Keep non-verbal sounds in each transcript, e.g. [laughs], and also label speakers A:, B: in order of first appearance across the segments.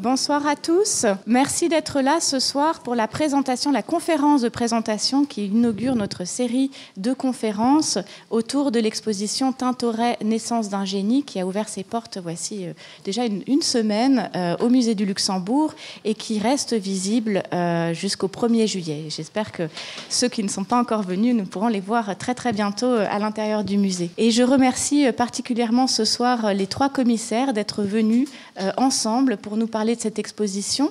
A: Bonsoir à tous. Merci d'être là ce soir pour la présentation, la conférence de présentation qui inaugure notre série de conférences autour de l'exposition Tintoret, naissance d'un génie, qui a ouvert ses portes euh, voici euh, déjà une, semaine euh, au musée du Luxembourg et qui reste visible jusqu'au 1er juillet. J'espère que ceux qui ne sont pas encore venus, nous pourrons les voir très très bientôt à l'intérieur du musée. Et je remercie particulièrement ce soir les trois commissaires d'être venus ensemble pour nous parler de cette exposition.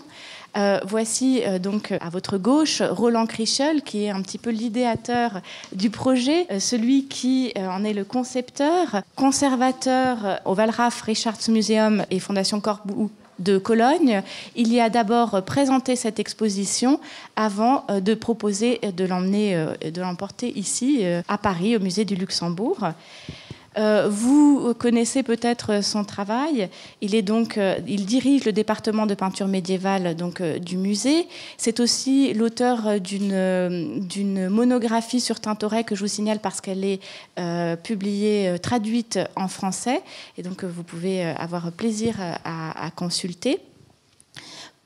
A: Euh, voici euh, donc euh, à votre gauche Roland Crichel qui est un petit peu l'idéateur du projet, celui qui en est le concepteur, conservateur au Valraf Museum et Fondation Corbeau de Cologne. Il y a d'abord présenté cette exposition avant de proposer de l'emmener, de l'emporter ici à Paris au musée du Luxembourg. Euh, vous connaissez peut-être son travail. Il est donc, euh, il dirige le département de peinture médiévale donc euh, du musée. C'est aussi l'auteur d'une d'une monographie sur Tintoret que je vous signale parce qu'elle est publiée, traduite en français, et donc vous pouvez avoir plaisir à, consulter.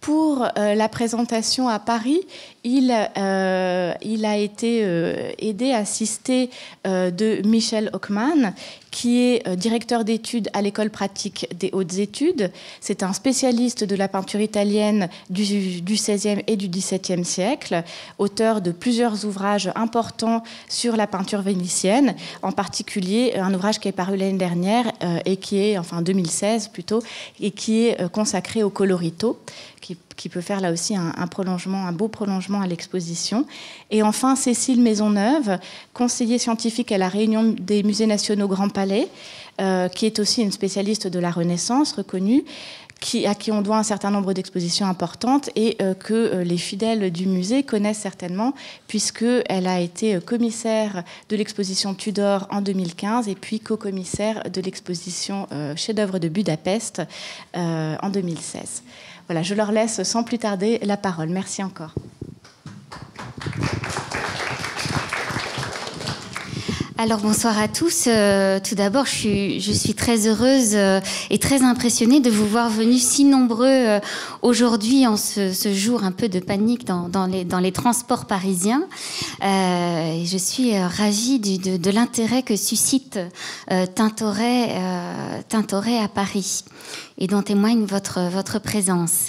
A: Pour la présentation à Paris, il, il a été aidé, assisté de Michel Hockman, qui est euh, directeur d'études à l'école pratique des hautes études. C'est un spécialiste de la peinture italienne du, XVIe et du XVIIe siècle, auteur de plusieurs ouvrages importants sur la peinture vénitienne, en particulier euh, un ouvrage qui est paru l'année dernière euh, et qui est, enfin 2016 plutôt, et qui est consacré au colorito, qui, peut faire là aussi un, prolongement, un beau prolongement à l'exposition. Et enfin, Cécile Maisonneuve, conseillère scientifique à la Réunion des musées nationaux Grand Palais, euh, qui est aussi une spécialiste de la Renaissance reconnue, à qui on doit un certain nombre d'expositions importantes et euh, que euh, les fidèles du musée connaissent certainement, puisqu'elle a été commissaire de l'exposition Tudor en 2015 et puis co-commissaire de l'exposition Chef-d'œuvre de Budapest en 2016. Voilà, je leur laisse sans plus tarder la parole. Merci encore.
B: Alors bonsoir à tous. Euh, tout d'abord, je suis, très heureuse euh, et très impressionnée de vous voir venus si nombreux euh, aujourd'hui en ce, jour un peu de panique dans, les, transports parisiens. je suis ravie de, l'intérêt que suscite Tintoret à Paris et dont témoigne votre, votre présence.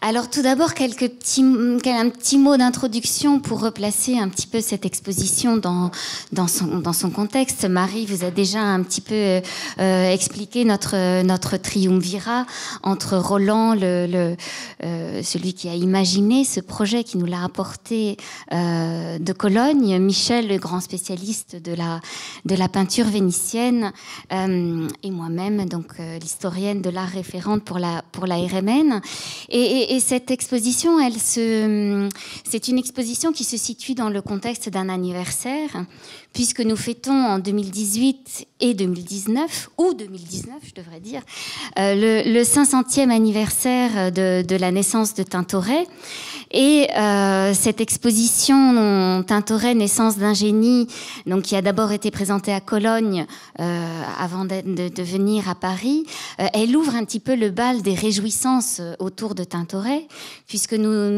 B: Alors tout d'abord, quelques petits, un petit mot d'introduction pour replacer un petit peu cette exposition dans, dans, son, dans son contexte. Marie vous a déjà un petit peu euh, euh, expliqué notre, notre triumvirat entre Roland, euh, celui qui a imaginé ce projet, qui nous l'a apporté de Cologne, Michel, le grand spécialiste de la, de la peinture vénitienne, et moi-même, donc l'historienne de l'art référente pour la, pour la RMN. et et, cette exposition, elle se, hum, c'est une exposition qui se situe dans le contexte d'un anniversaire, puisque nous fêtons en 2018 et 2019, ou 2019, je devrais dire, euh, le, 500e anniversaire de, de la naissance de Tintoret. Et euh, cette exposition Tintoret, naissance d'un génie, donc qui a d'abord été présentée à Cologne euh, avant de, de, venir à Paris, euh, elle ouvre un petit peu le bal des réjouissances euh, autour de Tintoret, puisque nous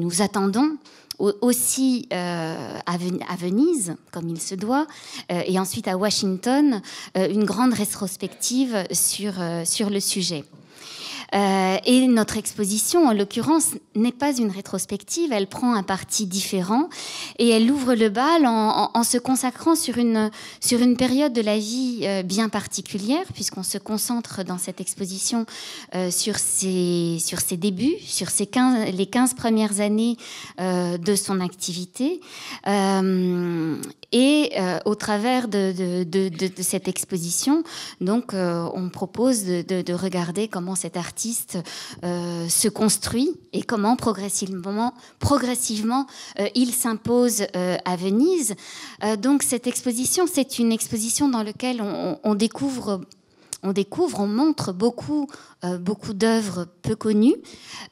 B: nous attendons aussi euh, à Venise, comme il se doit, euh, et ensuite à Washington, une grande rétrospective sur, sur le sujet. Euh, et notre exposition, en l'occurrence, n'est pas une rétrospective, elle prend un parti différent et elle ouvre le bal en, se consacrant sur une, sur une période de la vie euh, bien particulière, puisqu'on se concentre dans cette exposition euh, sur, ses, sur ses débuts, sur 15, les 15 premières années de son activité. Et euh, au travers de, cette exposition, donc, euh, on propose de, regarder comment cet artiste euh, se construit et comment progressivement, progressivement il s'impose à Venise. donc, cette exposition, c'est une exposition dans laquelle on, découvre on découvre, on montre beaucoup euh, beaucoup d'œuvres peu connues.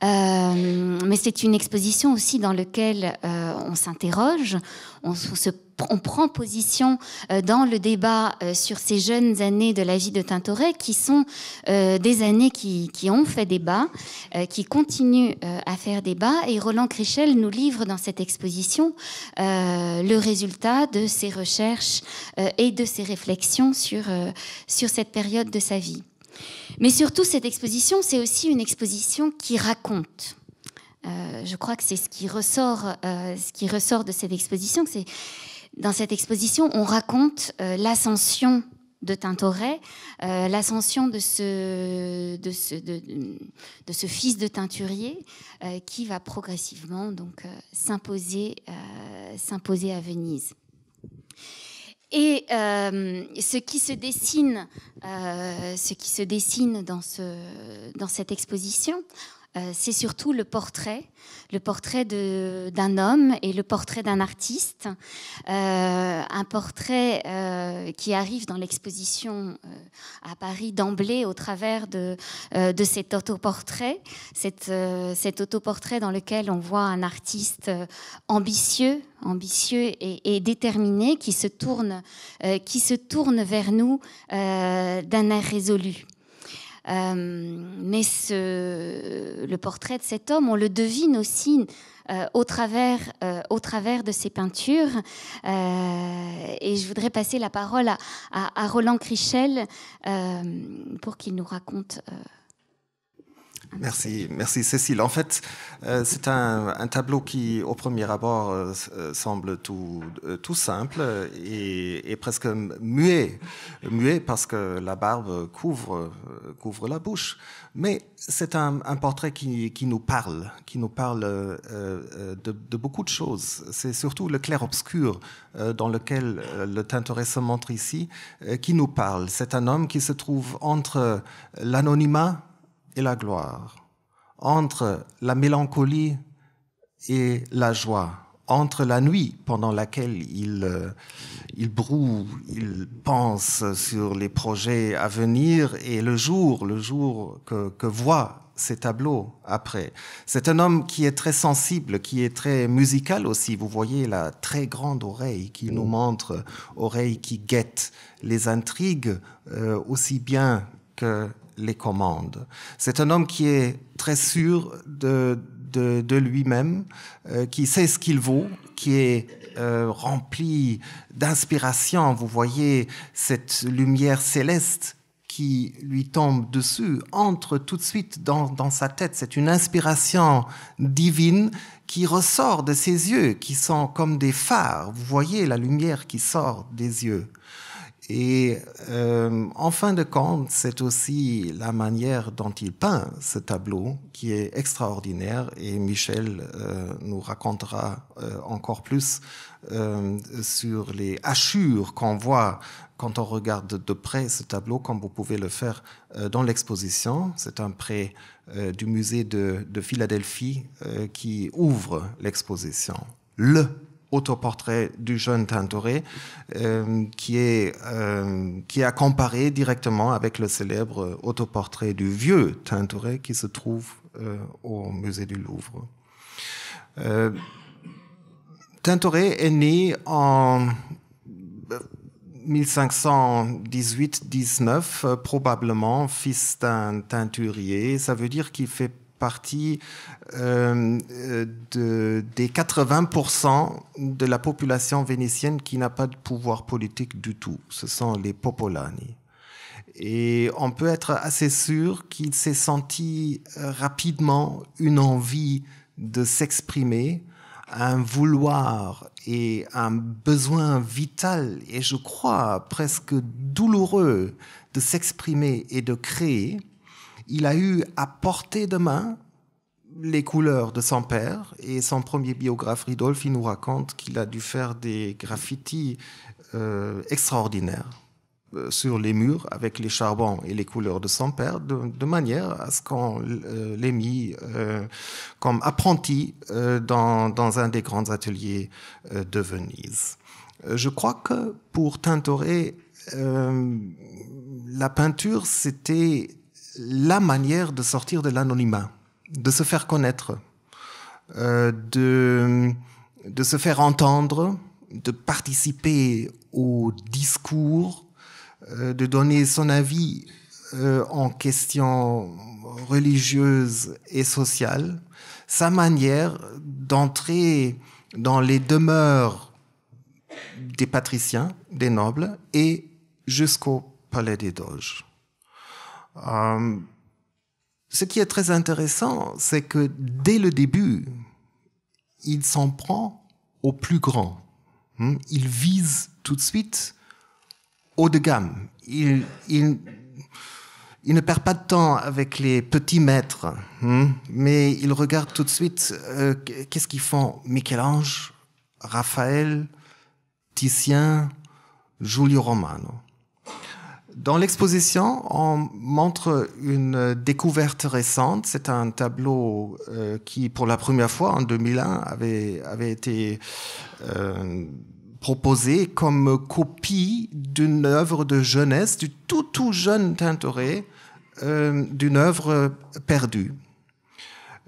B: Euh, mais c'est une exposition aussi dans laquelle euh, on s'interroge, on, se prend position dans le débat sur ces jeunes années de la vie de Tintoret, qui sont des années qui, ont fait débat, qui continuent à faire débat. Et Roland Crichel nous livre dans cette exposition le résultat de ses recherches et de ses réflexions sur, sur cette période de sa vie. Mais surtout, cette exposition, c'est aussi une exposition qui raconte. Euh, je crois que c'est ce qui ressort, euh, de cette exposition. C'est dans cette exposition, on raconte euh, l'ascension de Tintoret, l'ascension de ce, fils de teinturier qui va progressivement donc s'imposer à Venise. Et euh, ce qui se dessine, euh, ce qui se dessine dans, ce, dans cette exposition, euh, c'est surtout le portrait, le portrait d'un homme et le portrait d'un artiste, euh, un portrait euh, qui arrive dans l'exposition à Paris d'emblée au travers de, cet autoportrait, cet, autoportrait dans lequel on voit un artiste ambitieux, ambitieux et, déterminé qui qui se tourne vers nous d'un air résolu. Euh, mais ce, le portrait de cet homme, on le devine aussi euh, au, travers, euh, au travers de ses peintures. et je voudrais passer la parole à, à Roland Crichel pour qu'il nous raconte.
C: Merci, merci Cécile. En fait, euh, c'est un, un, tableau qui, au premier abord, euh, euh, semble tout, tout simple et, et, presque muet, muet parce que la barbe couvre, couvre la bouche. Mais c'est un, un, portrait qui, qui, nous parle, qui nous parle de, de, beaucoup de choses. C'est surtout le clair-obscur dans lequel le Tintoret se montre ici qui nous parle. C'est un homme qui se trouve entre l'anonymat et la gloire, entre la mélancolie et la joie, entre la nuit pendant laquelle il, euh, il broue, il pense sur les projets à venir et le jour, le jour que, que voit ces tableaux après. C'est un homme qui est très sensible, qui est très musical aussi. Vous voyez la très grande oreille qui nous mm. montre, oreille qui guette les intrigues euh, aussi bien que les commandes. C'est un homme qui est très sûr de, lui-même, euh, qui sait ce qu'il vaut, qui est euh, rempli d'inspiration. Vous voyez cette lumière céleste qui lui tombe dessus entre tout de suite dans sa tête. C'est une inspiration divine qui ressort de ses yeux, qui sont comme des phares. Vous voyez la lumière qui sort des yeux et euh, en fin de compte, c'est aussi la manière dont il peint ce tableau qui est extraordinaire et Michel euh, nous racontera euh, encore plus euh, sur les hachures qu'on voit quand on regarde de près ce tableau, comme vous pouvez le faire euh, dans l'exposition. C'est un prêt du musée de, de Philadelphie qui ouvre l'exposition. Le autoportrait du jeune Tintoret, euh, qui, est, euh, qui a comparé directement avec le célèbre autoportrait du vieux Tintoret qui se trouve euh, au musée du Louvre. Tintoret est né en 1518-19, probablement fils d'un teinturier. Ça veut dire qu'il fait partie euh, euh, des 80% de la population vénitienne qui n'a pas de pouvoir politique du tout. Ce sont les Popolani. Et on peut être assez sûr qu'il s'est senti euh, rapidement une envie de s'exprimer, un vouloir et un besoin vital, et je crois presque douloureux, de s'exprimer et de créer il a eu à portée de main les couleurs de son père et son premier biographe Ridolf nous raconte qu'il a dû faire des graffitis euh, extraordinaires euh, sur les murs avec les charbons et les couleurs de son père de, manière à ce qu'on les euh, l'ait mis comme apprenti dans, dans, un des grands ateliers de Venise. Je crois que pour Tintoret, la peinture, c'était la manière de sortir de l'anonymat, de se faire connaître, euh, de, de se faire entendre, de participer au discours, euh, de donner son avis euh, en questions religieuses et sociales, sa manière d'entrer dans les demeures des patriciens, des nobles, et jusqu'au palais des doges. Euh, ce qui est très intéressant, c'est que dès le début, il s'en prend au plus grand. Hmm? Il vise tout de suite haut de gamme. Il, ne perd pas de temps avec les petits maîtres, hmm? mais il regarde tout de suite euh, qu'est-ce qu'ils font Michel-Ange, Raphaël, Titien, Giulio Romano dans l'exposition, on montre une découverte récente. C'est un tableau euh, qui, pour la première fois en 2001, avait, été euh, proposé comme copie d'une œuvre de jeunesse, du tout tout jeune Tintoret, euh, d'une œuvre perdue.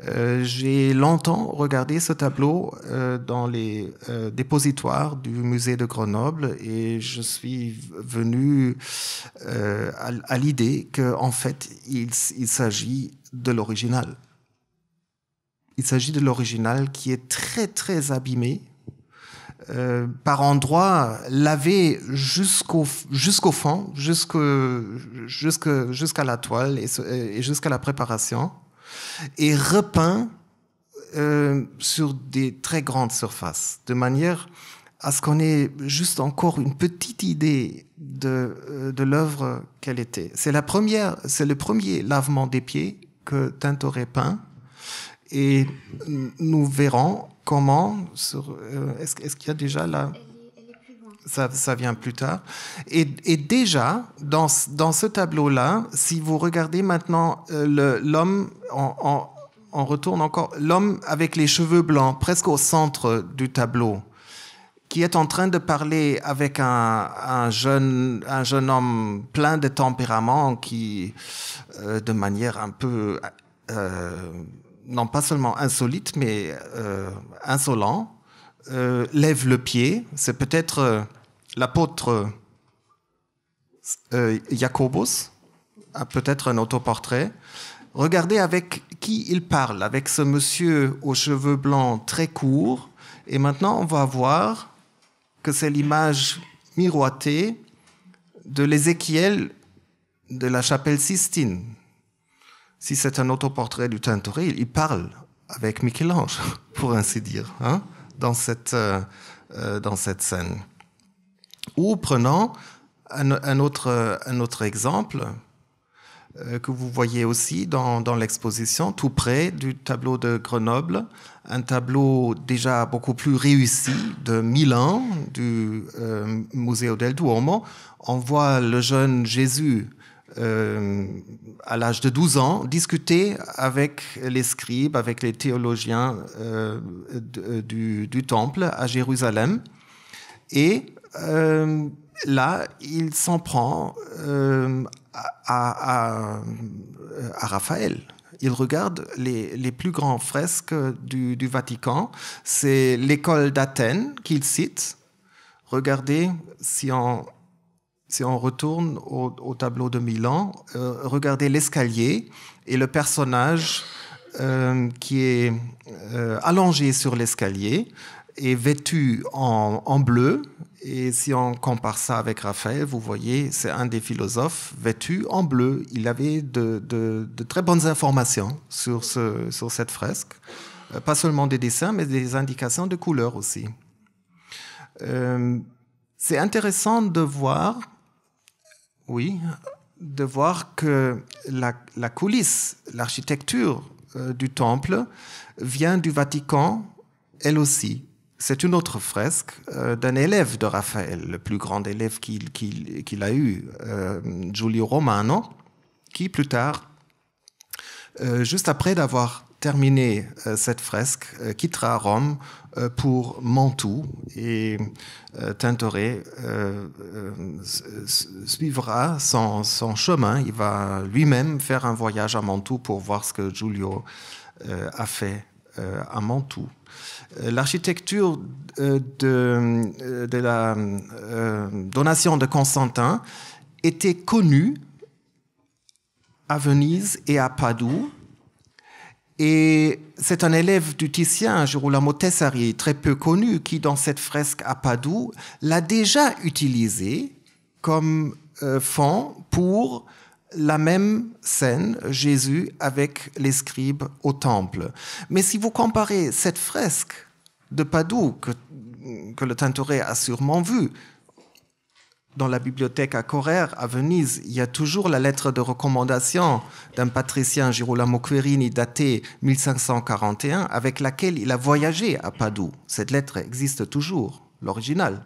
C: Euh, j'ai longtemps regardé ce tableau euh, dans les euh, dépositoires du musée de Grenoble et je suis venu à, l'idée qu'en fait, il, s'agit de l'original. Il s'agit de l'original qui est très très abîmé, par endroits lavé jusqu'au jusqu'au fond, jusqu'à jusqu'à la toile et jusqu'à la préparation et repeint euh, sur des très grandes surfaces, de manière à ce qu'on ait juste encore une petite idée de, euh, de l'œuvre qu'elle était. C'est la première, c'est le premier lavement des pieds que Tintoret peint, et nous verrons comment. Euh, est-ce, est-ce qu'il y a déjà la ça, ça, vient plus tard. Et, déjà, dans, dans ce tableau-là, si vous regardez maintenant euh, l'homme en, on retourne encore l'homme avec les cheveux blancs, presque au centre du tableau, qui est en train de parler avec un, un jeune, un jeune homme plein de tempérament qui, euh, de manière un peu, euh, non pas seulement insolite, mais insolent, euh, lève le pied, c'est peut-être euh, l'apôtre euh, Jacobus, a peut-être un autoportrait. Regardez avec qui il parle, avec ce monsieur aux cheveux blancs très courts. Et maintenant, on va voir que c'est l'image miroitée de l'Ézéchiel de la chapelle Sistine. Si c'est un autoportrait du Tintoret, il parle avec Michel-Ange, [laughs] pour ainsi dire. Hein dans cette, euh, euh, dans cette scène. Ou prenons un, autre, un autre exemple euh, que vous voyez aussi dans, l'exposition, tout près du tableau de Grenoble, un tableau déjà beaucoup plus réussi de Milan, du Museo del Duomo. On voit le jeune Jésus euh, à l'âge de 12 ans, discuter avec les scribes, avec les théologiens euh, euh, du, temple à Jérusalem. Et là, il s'en prend à, à, à Raphaël, il regarde les, les, plus grands fresques du, du Vatican. C'est l'école d'Athènes qu'il cite. Regardez si on si on retourne au, tableau de Milan, euh, regardez l'escalier et le personnage euh, qui est euh, allongé sur l'escalier et vêtu en, bleu. Et si on compare ça avec Raphaël, vous voyez, c'est un des philosophes vêtu en bleu. Il avait de, très bonnes informations sur, ce, sur cette fresque. Pas seulement des dessins, mais des indications de couleurs aussi. c'est intéressant de voir oui, de voir que la, coulisse, l'architecture euh, du temple vient du Vatican, elle aussi. C'est une autre fresque euh, d'un élève de Raphaël, le plus grand élève qu'il a eu, euh, Giulio Romano, qui plus tard, juste après d'avoir terminer euh, cette fresque, euh, quittera Rome euh, pour Mantoue et Tintoret suivra son, chemin. Il va lui-même faire un voyage à Mantoue pour voir ce que Giulio a fait à Mantoue. L'architecture de, de, la donation de Constantin était connue à Venise et à Padoue et c'est un élève du Titien, Girolamo Tessari, très peu connu, qui dans cette fresque à Padoue l'a déjà utilisé comme euh, fond pour la même scène, Jésus avec les scribes au temple. Mais si vous comparez cette fresque de Padoue, que, que le Tintoret a sûrement vue, dans la bibliothèque à Corrère, à Venise, il y a toujours la lettre de recommandation d'un patricien Girolamo Querini datée 1541 avec laquelle il a voyagé à Padoue. Cette lettre existe toujours, l'original.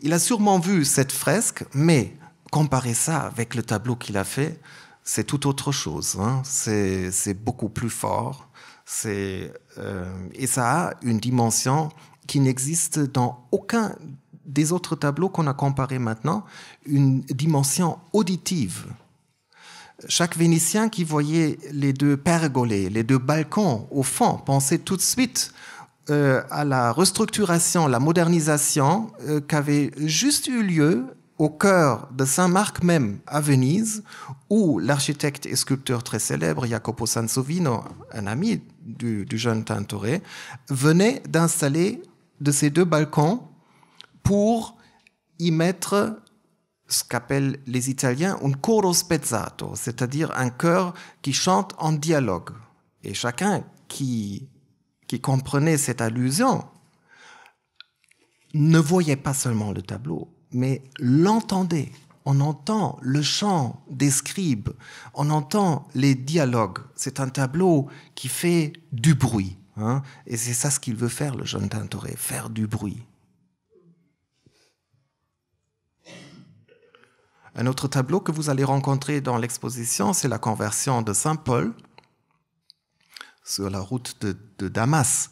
C: Il a sûrement vu cette fresque, mais comparer ça avec le tableau qu'il a fait, c'est tout autre chose. Hein. C'est beaucoup plus fort. Euh, et ça a une dimension qui n'existe dans aucun des autres tableaux qu'on a comparés maintenant, une dimension auditive. Chaque Vénitien qui voyait les deux pergolés, les deux balcons au fond, pensait tout de suite euh, à la restructuration, la modernisation euh, qu'avait juste eu lieu au cœur de Saint-Marc même, à Venise, où l'architecte et sculpteur très célèbre Jacopo Sansovino, un ami du, du jeune Tintoret, venait d'installer de ces deux balcons pour y mettre ce qu'appellent les Italiens un coro spezzato, c'est-à-dire un chœur qui chante en dialogue. Et chacun qui, comprenait cette allusion ne voyait pas seulement le tableau, mais l'entendait. On entend le chant des scribes, on entend les dialogues. C'est un tableau qui fait du bruit. Hein. et c'est ça ce qu'il veut faire, le jeune Tintoret, faire du bruit. Un autre tableau que vous allez rencontrer dans l'exposition, c'est la conversion de Saint Paul sur la route de, Damas.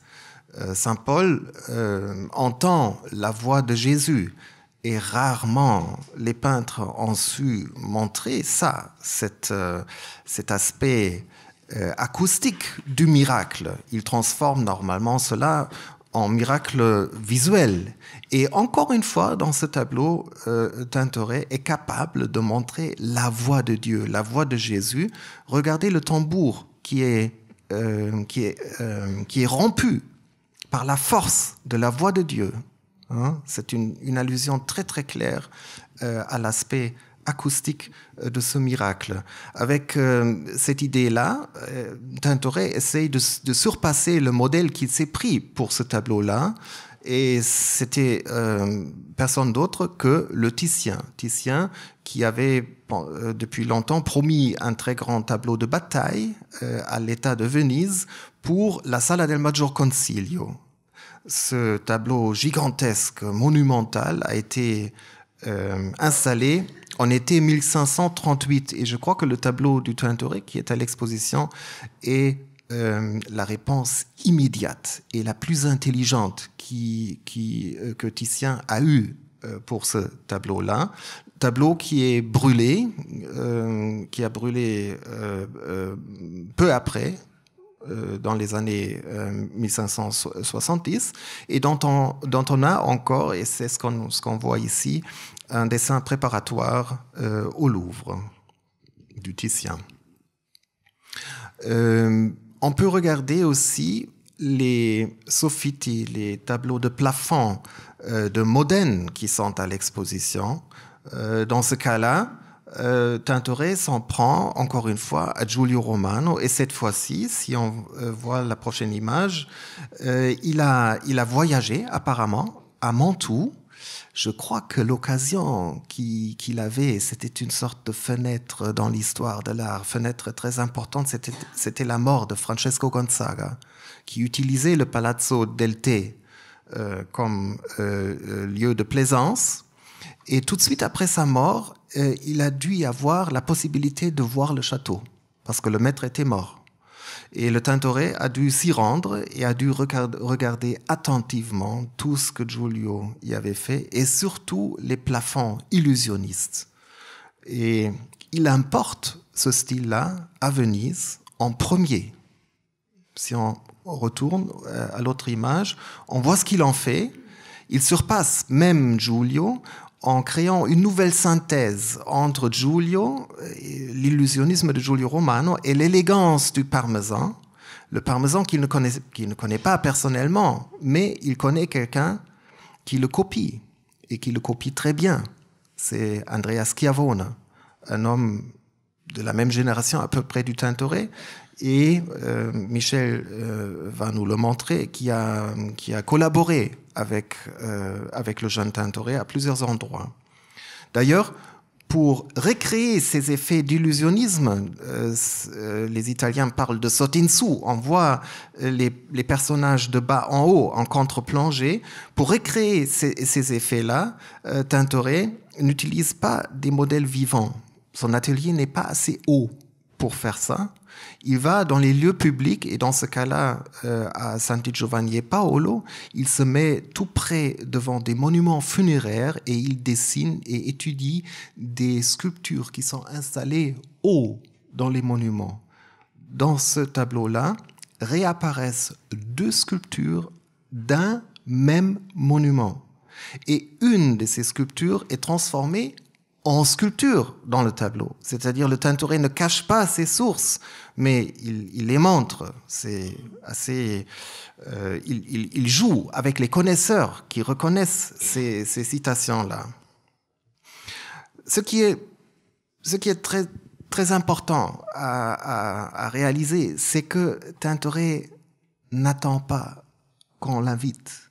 C: Euh, Saint Paul euh, entend la voix de Jésus et rarement les peintres ont su montrer ça, cet, euh, cet aspect acoustique du miracle. Ils transforment normalement cela en miracle visuel. Et encore une fois, dans ce tableau, euh, Tintoret est capable de montrer la voix de Dieu, la voix de Jésus. Regardez le tambour qui est, euh, qui est, euh, qui est rompu par la force de la voix de Dieu. Hein. C'est une, une, allusion très très claire à l'aspect acoustique euh, de ce miracle. Avec euh, cette idée-là, euh, Tintoret essaye de, surpasser le modèle qu'il s'est pris pour ce tableau-là. Et c'était personne d'autre que le Titien. Titien qui avait depuis longtemps promis un très grand tableau de bataille à l'état de Venise pour la Sala del Maggior Concilio. Ce tableau gigantesque, monumental, a été installé en était 1538. Et je crois que le tableau du Tintoret qui est à l'exposition est euh, la réponse immédiate et la plus intelligente qui, qui, euh, que Titien a eue euh, pour ce tableau-là. Tableau qui est brûlé, qui a brûlé peu après, dans les années 1570 et dont on, dont on a encore, et c'est ce qu'on ce qu'on voit ici, un dessin préparatoire euh, au Louvre du Titien. Euh, on peut regarder aussi les soffitis, les tableaux de plafond euh, de Modène qui sont à l'exposition. dans ce cas-là, Tintoret s'en prend encore une fois à Giulio Romano et cette fois-ci, si on voit la prochaine image, il, a, il a voyagé apparemment à Mantoue je crois que l'occasion qu'il avait, c'était une sorte de fenêtre dans l'histoire de l'art, fenêtre très importante, c'était la mort de Francesco Gonzaga, qui utilisait le Palazzo del Té euh, comme euh, euh, lieu de plaisance. Et tout de suite après sa mort, il a dû avoir la possibilité de voir le château, parce que le maître était mort. Et le Tintoret a dû s'y rendre et a dû regarder attentivement tout ce que Giulio y avait fait et surtout les plafonds illusionnistes. Et il importe ce style-là à Venise en premier. Si on retourne euh, à l'autre image, on voit ce qu'il en fait. Il surpasse même Giulio en créant une nouvelle synthèse entre Giulio, l'illusionnisme de Giulio Romano et l'élégance du parmesan, le parmesan qu'il ne, connaît, pas personnellement, mais il connaît quelqu'un qui le copie et qui le copie très bien. C'est Andrea Schiavone, un homme de la même génération à peu près du Tintoret, et euh, Michel euh, va nous le montrer, qui a, qui a collaboré avec, euh, avec le jeune Tintoret à plusieurs endroits. D'ailleurs, pour recréer ces effets d'illusionnisme, les Italiens parlent de su », On voit les, les, personnages de bas en haut en contre-plongée. Pour recréer ces, ces effets-là, Tintoret n'utilise pas des modèles vivants. Son atelier n'est pas assez haut pour faire ça il va dans les lieux publics, et dans ce cas-là, euh, à Santi Giovanni e Paolo, il se met tout près devant des monuments funéraires et il dessine et étudie des sculptures qui sont installées haut dans les monuments. Dans ce tableau-là, réapparaissent deux sculptures d'un même monument. Et une de ces sculptures est transformée en sculpture dans le tableau. C'est-à-dire le Tintoret ne cache pas ses sources mais il, les montre. C'est assez. Euh, il, joue avec les connaisseurs qui reconnaissent ces, citations-là. Ce qui est, ce qui est très, très important à, réaliser, c'est que Tintoret n'attend pas qu'on l'invite,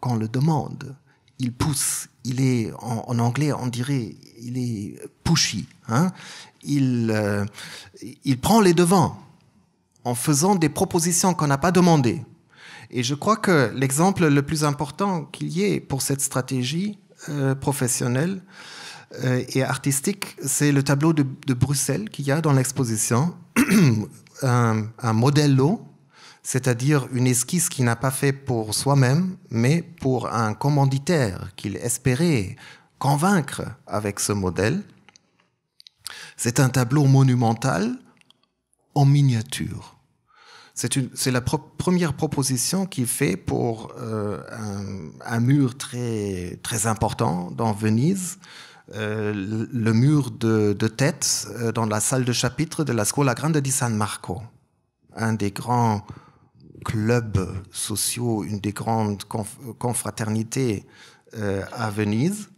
C: qu'on le demande. Il pousse, il est, en, en, anglais, on dirait, il est pushy. Hein euh, il, prend les devants en faisant des propositions qu'on n'a pas demandées. Et je crois que l'exemple le plus important qu'il y ait pour cette stratégie euh, professionnelle euh, et artistique, c'est le tableau de, Bruxelles qu'il y a dans l'exposition, [clears throat] un, un, modello, c'est-à-dire une esquisse qu'il n'a pas fait pour soi-même, mais pour un commanditaire qu'il espérait convaincre avec ce modèle. C'est un tableau monumental en miniature. C'est la première proposition qu'il fait pour euh, un, mur très, très important dans Venise, euh, le mur de, tête euh, dans la salle de chapitre de la Scuola Grande di San Marco, un des grands clubs sociaux, une des grandes confraternités à Venise.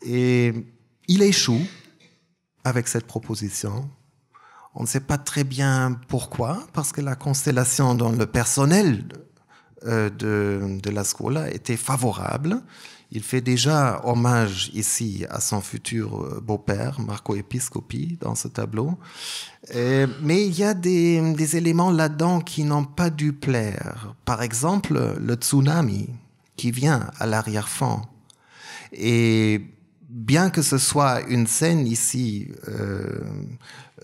C: Et il échoue avec cette proposition. On ne sait pas très bien pourquoi, parce que la constellation dans le personnel euh, de, de la Scola était favorable. Il fait déjà hommage ici à son futur euh, beau-père, Marco Episcopi, dans ce tableau. Euh, mais il y a des, des éléments là-dedans qui n'ont pas dû plaire. Par exemple, le tsunami qui vient à l'arrière-fond. Et bien que ce soit une scène ici, euh,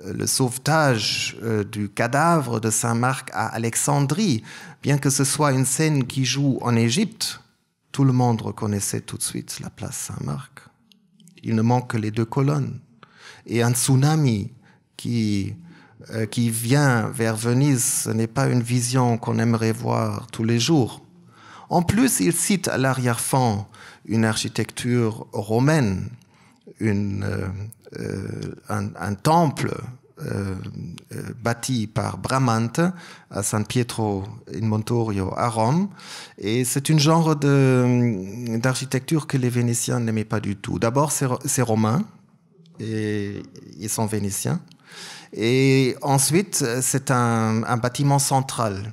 C: le sauvetage euh, du cadavre de Saint Marc à Alexandrie, bien que ce soit une scène qui joue en Égypte, tout le monde reconnaissait tout de suite la place Saint-Marc. Il ne manque que les deux colonnes. Et un tsunami qui, euh, qui vient vers Venise, ce n'est pas une vision qu'on aimerait voir tous les jours. En plus, il cite à l'arrière-fond une architecture romaine, une, euh, euh, un, temple euh, bâti par Bramante à San Pietro in Montorio à Rome. Et c'est un genre d'architecture que les Vénitiens n'aimaient pas du tout. D'abord, c'est romain et ils sont vénitiens. Et ensuite, c'est un, un bâtiment central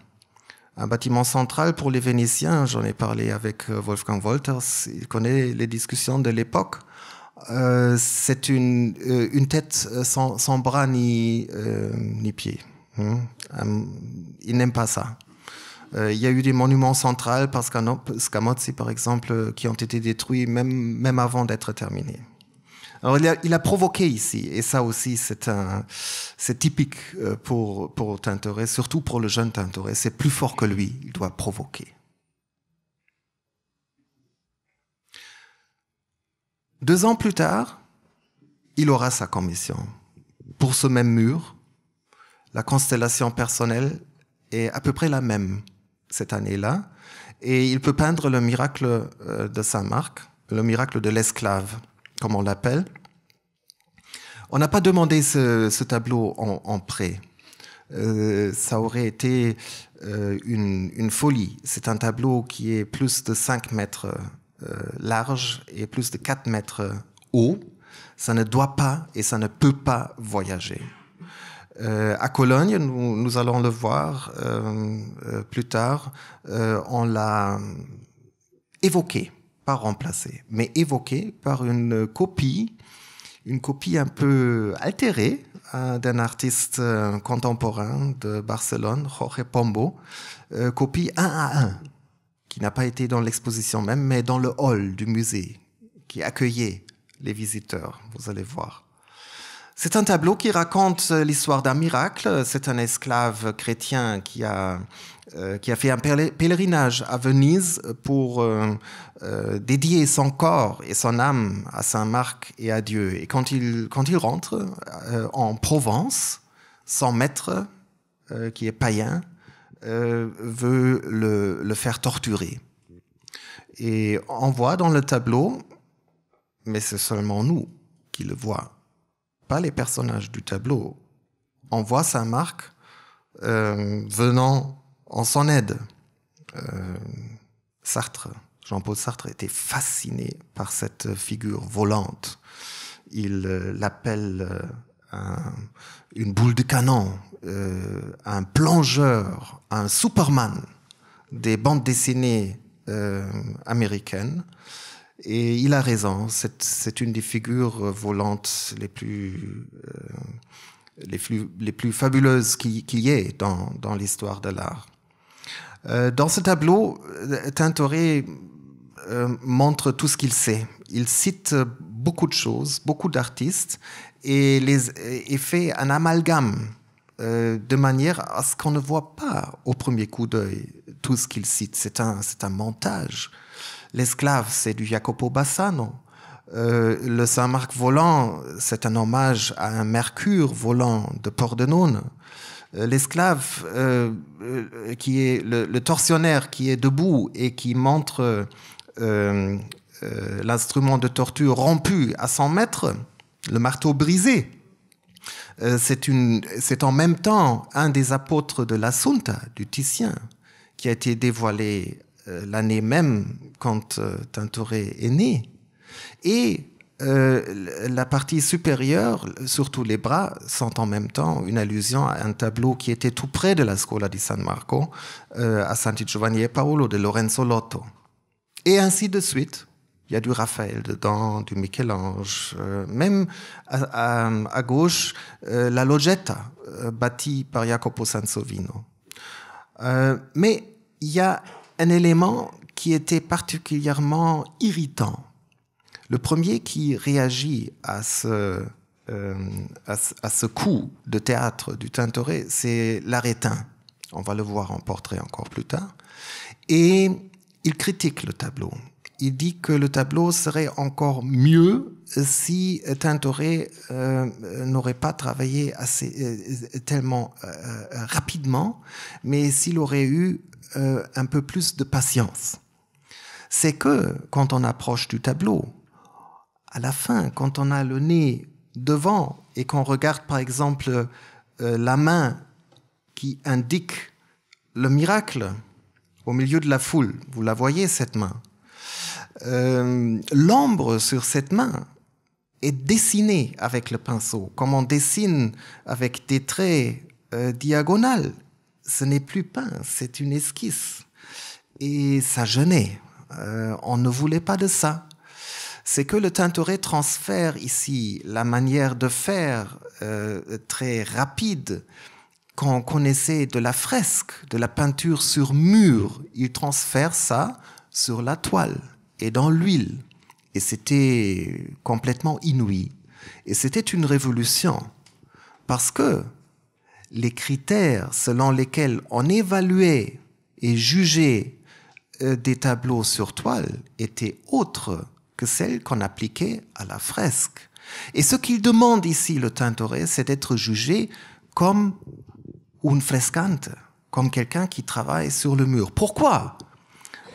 C: un bâtiment central pour les Vénitiens. J'en ai parlé avec euh, Wolfgang Wolters, il connaît les discussions de l'époque. Euh, c'est une, euh, une tête euh, sans, sans bras ni, ni pieds. Hein. Hum, il n'aime pas ça. il y a eu des monuments centrales par Scamozzi, par exemple, qui ont été détruits même, même avant d'être terminés. Alors, il, a, provoqué ici, et ça aussi, c'est typique euh, pour, pour Tintoret, surtout pour le jeune Tintoret. C'est plus fort que lui, il doit provoquer. Deux ans plus tard, il aura sa commission. Pour ce même mur, la constellation personnelle est à peu près la même cette année-là. Et il peut peindre le miracle euh, de Saint-Marc, le miracle de l'esclave comme on l'appelle. On n'a pas demandé ce, tableau en, prêt. Euh, ça aurait été euh, une, folie. C'est un tableau qui est plus de 5 mètres euh, large et plus de 4 mètres haut. Ça ne doit pas et ça ne peut pas voyager. à Cologne, nous, allons le voir plus tard, on l'a évoqué remplacé, mais évoqué par une copie, une copie un peu altérée euh, d'un artiste euh, contemporain de Barcelone, Jorge Pombo, euh, copie 1 à 1, qui n'a pas été dans l'exposition même, mais dans le hall du musée, qui accueillait les visiteurs, vous allez voir. C'est un tableau qui raconte l'histoire d'un miracle. C'est un esclave chrétien qui a euh, qui a fait un pèlerinage à Venise pour euh, euh, dédier son corps et son âme à Saint Marc et à Dieu. Et quand il, quand il rentre en Provence, son maître, qui est païen, veut le, le, faire torturer. Et on voit dans le tableau, mais c'est seulement nous qui le voient, pas les personnages du tableau. On voit Saint Marc venant en son aide. Euh, Sartre, Jean-Paul Sartre était fasciné par cette figure volante. Il euh, l'appelle euh, une boule de canon, un plongeur, un Superman des bandes dessinées américaines. Et il a raison, c'est une des figures volantes les plus, les plus, fabuleuses qu'il qui y ait dans l'histoire de l'art. Euh, dans ce tableau, euh, Tintoret euh, montre tout ce qu'il sait. Il cite beaucoup de choses, beaucoup d'artistes, et, fait un amalgame de manière à ce qu'on ne voit pas au premier coup d'œil tout ce qu'il cite. C'est un, montage. L'esclave, c'est du Jacopo Bassano. le Saint-Marc volant, c'est un hommage à un Mercure volant de port de euh, l'esclave euh, euh, qui est le, le, tortionnaire qui est debout et qui montre l'instrument de torture rompu à 100 mètres, le marteau brisé, c'est en même temps un des apôtres de la Sunta, du Titien, qui a été dévoilé l'année même quand Tintoret est né. Et euh, la partie supérieure, surtout les bras, sont en même temps une allusion à un tableau qui était tout près de la Scuola di San Marco, euh, à Santi Giovanni e Paolo de Lorenzo Lotto. Et ainsi de suite. Il y a du Raphaël dedans, du Michel-Ange, euh, même à, gauche, la Logetta, bâtie par Jacopo Sansovino. mais il y a un élément qui était particulièrement irritant le premier qui réagit euh, à ce, à, ce coup de théâtre du Tintoret, c'est l'Arétin. On va le voir en portrait encore plus tard. Et il critique le tableau. Il dit que le tableau serait encore mieux si Tintoret euh, n'aurait pas travaillé assez, euh, tellement rapidement, mais s'il aurait eu un peu plus de patience. C'est que quand on approche du tableau, à la fin, quand on a le nez devant et qu'on regarde par exemple euh, la main qui indique le miracle au milieu de la foule, vous la voyez cette main, euh, l'ombre sur cette main est dessinée avec le pinceau, comme on dessine avec des traits euh, diagonaux, Ce n'est plus peint, c'est une esquisse. Et ça gênait. on ne voulait pas de ça c'est que le Tintoret transfère ici la manière de faire euh, très rapide qu'on connaissait de la fresque, de la peinture sur mur. Il transfère ça sur la toile et dans l'huile. Et c'était complètement inouï. Et c'était une révolution. Parce que les critères selon lesquels on évaluait et jugeait euh, des tableaux sur toile étaient autres que celle qu'on appliquait à la fresque. Et ce qu'il demande ici, le Tintoret, c'est d'être jugé comme une frescante, comme quelqu'un qui travaille sur le mur. Pourquoi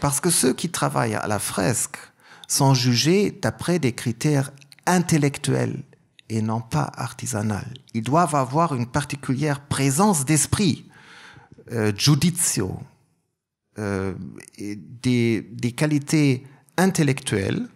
C: Parce que ceux qui travaillent à la fresque sont jugés d'après des critères intellectuels et non pas artisanaux Ils doivent avoir une particulière présence d'esprit, euh, judicio, euh, des, qualités intellectuelles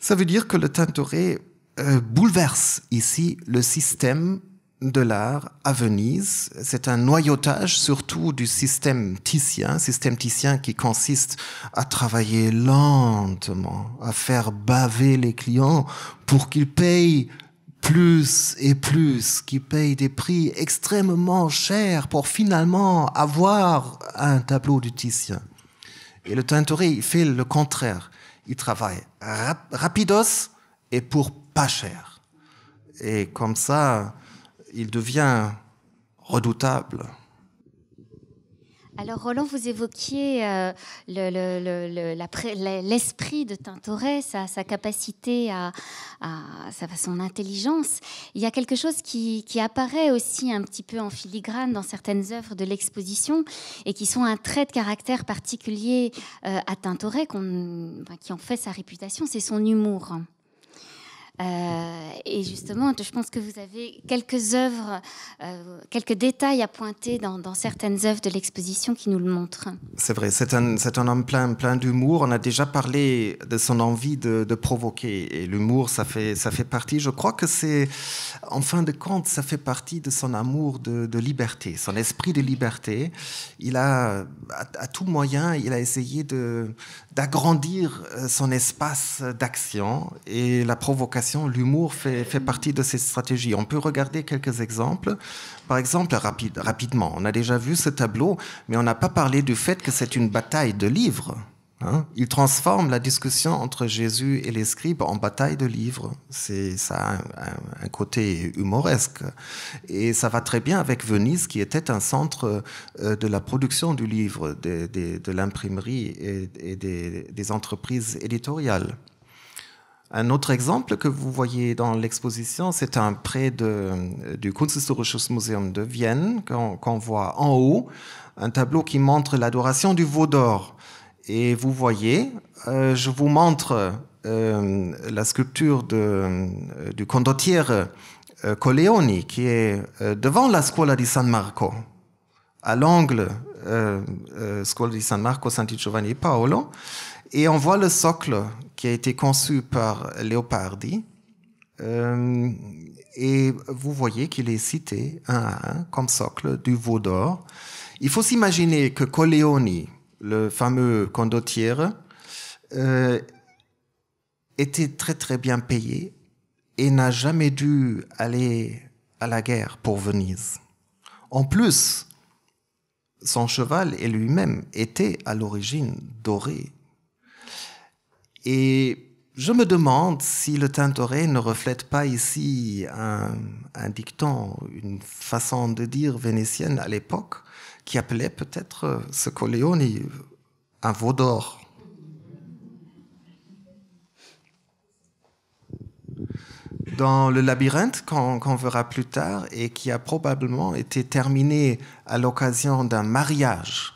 C: ça veut dire que le Tintoret euh, bouleverse ici le système de l'art à Venise. C'est un noyautage surtout du système titien, système titien qui consiste à travailler lentement, à faire baver les clients pour qu'ils payent plus et plus, qu'ils payent des prix extrêmement chers pour finalement avoir un tableau du titien. Et le Tintoret, il fait le contraire. Il travaille rapidos et pour pas cher. Et comme ça, il devient redoutable.
B: Alors Roland, vous évoquiez euh, l'esprit de Tintoret, sa, capacité à, son intelligence. Il y a quelque chose qui, apparaît aussi un petit peu en filigrane dans certaines œuvres de l'exposition et qui sont un trait de caractère particulier euh, à Tintoret, qui en fait sa réputation, c'est son humour. Euh, et justement, je pense que vous avez quelques œuvres, euh, quelques détails à pointer dans, certaines œuvres de l'exposition qui nous le montrent.
C: C'est vrai, c'est un, homme plein, plein d'humour. On a déjà parlé de son envie de, provoquer. Et l'humour, ça fait, ça fait partie, je crois que c'est, en fin de compte, ça fait partie de son amour de, liberté, son esprit de liberté. Il a, à tout moyen, il a essayé de, d'agrandir euh, son espace d'action et la provocation, l'humour fait, fait, partie de ces stratégies. On peut regarder quelques exemples. Par exemple, rapidement, on a déjà vu ce tableau, mais on n'a pas parlé du fait que c'est une bataille de livres. Hein. il transforme la discussion entre Jésus et les scribes en bataille de livres. C'est ça un, un, côté humoresque et ça va très bien avec Venise, qui était un centre euh, de la production du livre, de, l'imprimerie et, des, entreprises éditoriales. Un autre exemple que vous voyez dans l'exposition, c'est un prêt du Kunsthistorisches Museum de Vienne qu'on voit en haut, un tableau qui montre l'adoration du veau d'or. Et vous voyez, euh, je vous montre euh, la sculpture de, euh, du condottiere Colleoni qui est devant la Scuola di San Marco, à l'angle Scuola di San Marco, Santi Giovanni e Paolo. Et on voit le socle qui a été conçu par Leopardi. et vous voyez qu'il est cité un à un comme socle du veau d'or. Il faut s'imaginer que Colleoni, le fameux condottiere, euh, était très très bien payé et n'a jamais dû aller à la guerre pour Venise. En plus, son cheval et lui-même étaient à l'origine dorés. Et je me demande si le doré ne reflète pas ici un, un dicton, une façon de dire vénitienne à l'époque, qui appelait peut-être euh, ce coléoni un veau d'or. Dans le labyrinthe qu'on verra plus tard et qui a probablement été terminé à l'occasion d'un mariage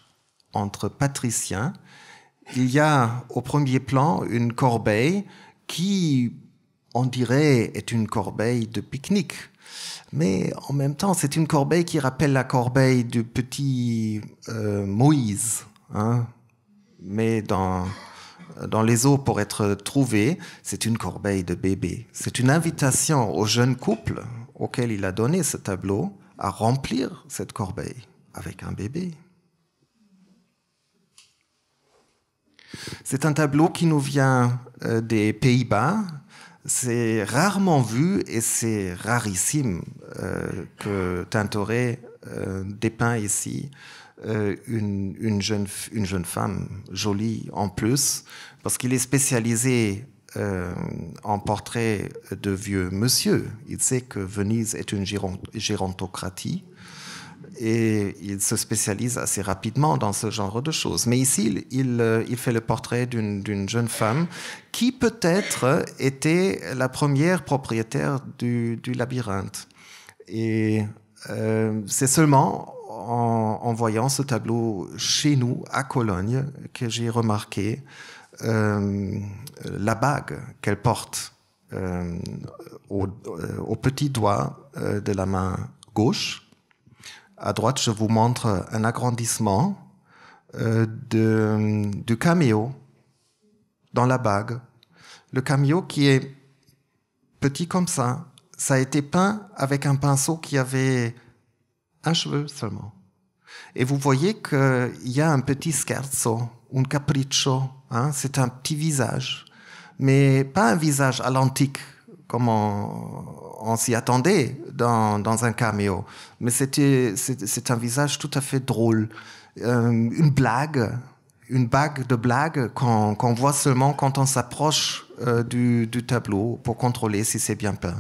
C: entre patriciens, il y a au premier plan une corbeille qui, on dirait, est une corbeille de pique-nique mais en même temps, c'est une corbeille qui rappelle la corbeille du petit euh, Moïse. Hein. mais dans, les eaux pour être trouvée c'est une corbeille de bébé. C'est une invitation au jeune couple auquel il a donné ce tableau à remplir cette corbeille avec un bébé. C'est un tableau qui nous vient euh, des Pays-Bas, c'est rarement vu et c'est rarissime euh, que Tintoret euh, dépeint ici euh, une, jeune, une jeune femme jolie en plus, parce qu'il est spécialisé en portrait de vieux monsieur. Il sait que Venise est une gérontocratie et il se spécialise assez rapidement dans ce genre de choses. Mais ici, il, euh, fait le portrait d'une jeune femme qui peut-être était la première propriétaire du, labyrinthe. Et euh, c'est seulement en, voyant ce tableau chez nous, à Cologne, que j'ai remarqué euh, la bague qu'elle porte au, petit doigt de la main gauche à droite, je vous montre un agrandissement euh, de, du caméo dans la bague. Le caméo qui est petit comme ça, ça a été peint avec un pinceau qui avait un cheveu seulement. Et vous voyez qu'il y a un petit scherzo, un capriccio, hein, c'est un petit visage, mais pas un visage à l'antique comme on, on s'y attendait dans, un caméo. Mais c'est, un visage tout à fait drôle. Euh, une blague, une bague de blague qu'on, voit seulement quand on s'approche euh, du, tableau pour contrôler si c'est bien peint.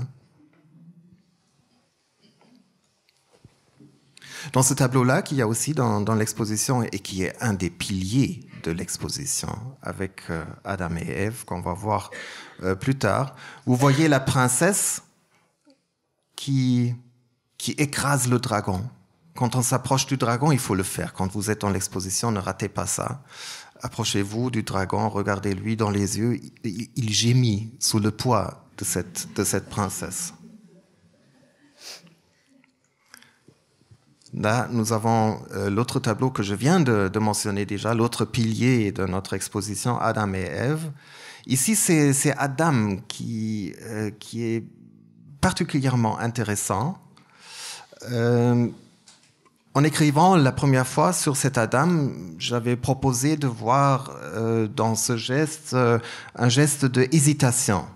C: Dans ce tableau-là, qu'il y a aussi dans, l'exposition et qui est un des piliers de l'exposition avec euh, Adam et Ève, qu'on va voir plus tard, vous voyez la princesse qui, qui écrase le dragon. Quand on s'approche du dragon, il faut le faire. Quand vous êtes dans l'exposition, ne ratez pas ça. Approchez-vous du dragon, regardez-lui dans les yeux. Il, gémit sous le poids de cette, de cette princesse. Là, nous avons euh, l'autre tableau que je viens de, mentionner déjà, l'autre pilier de notre exposition, Adam et Ève. Ici, c'est Adam qui, euh, qui est particulièrement intéressant euh, en écrivant la première fois sur cet Adam, j'avais proposé de voir euh, dans ce geste euh, un geste de hésitation.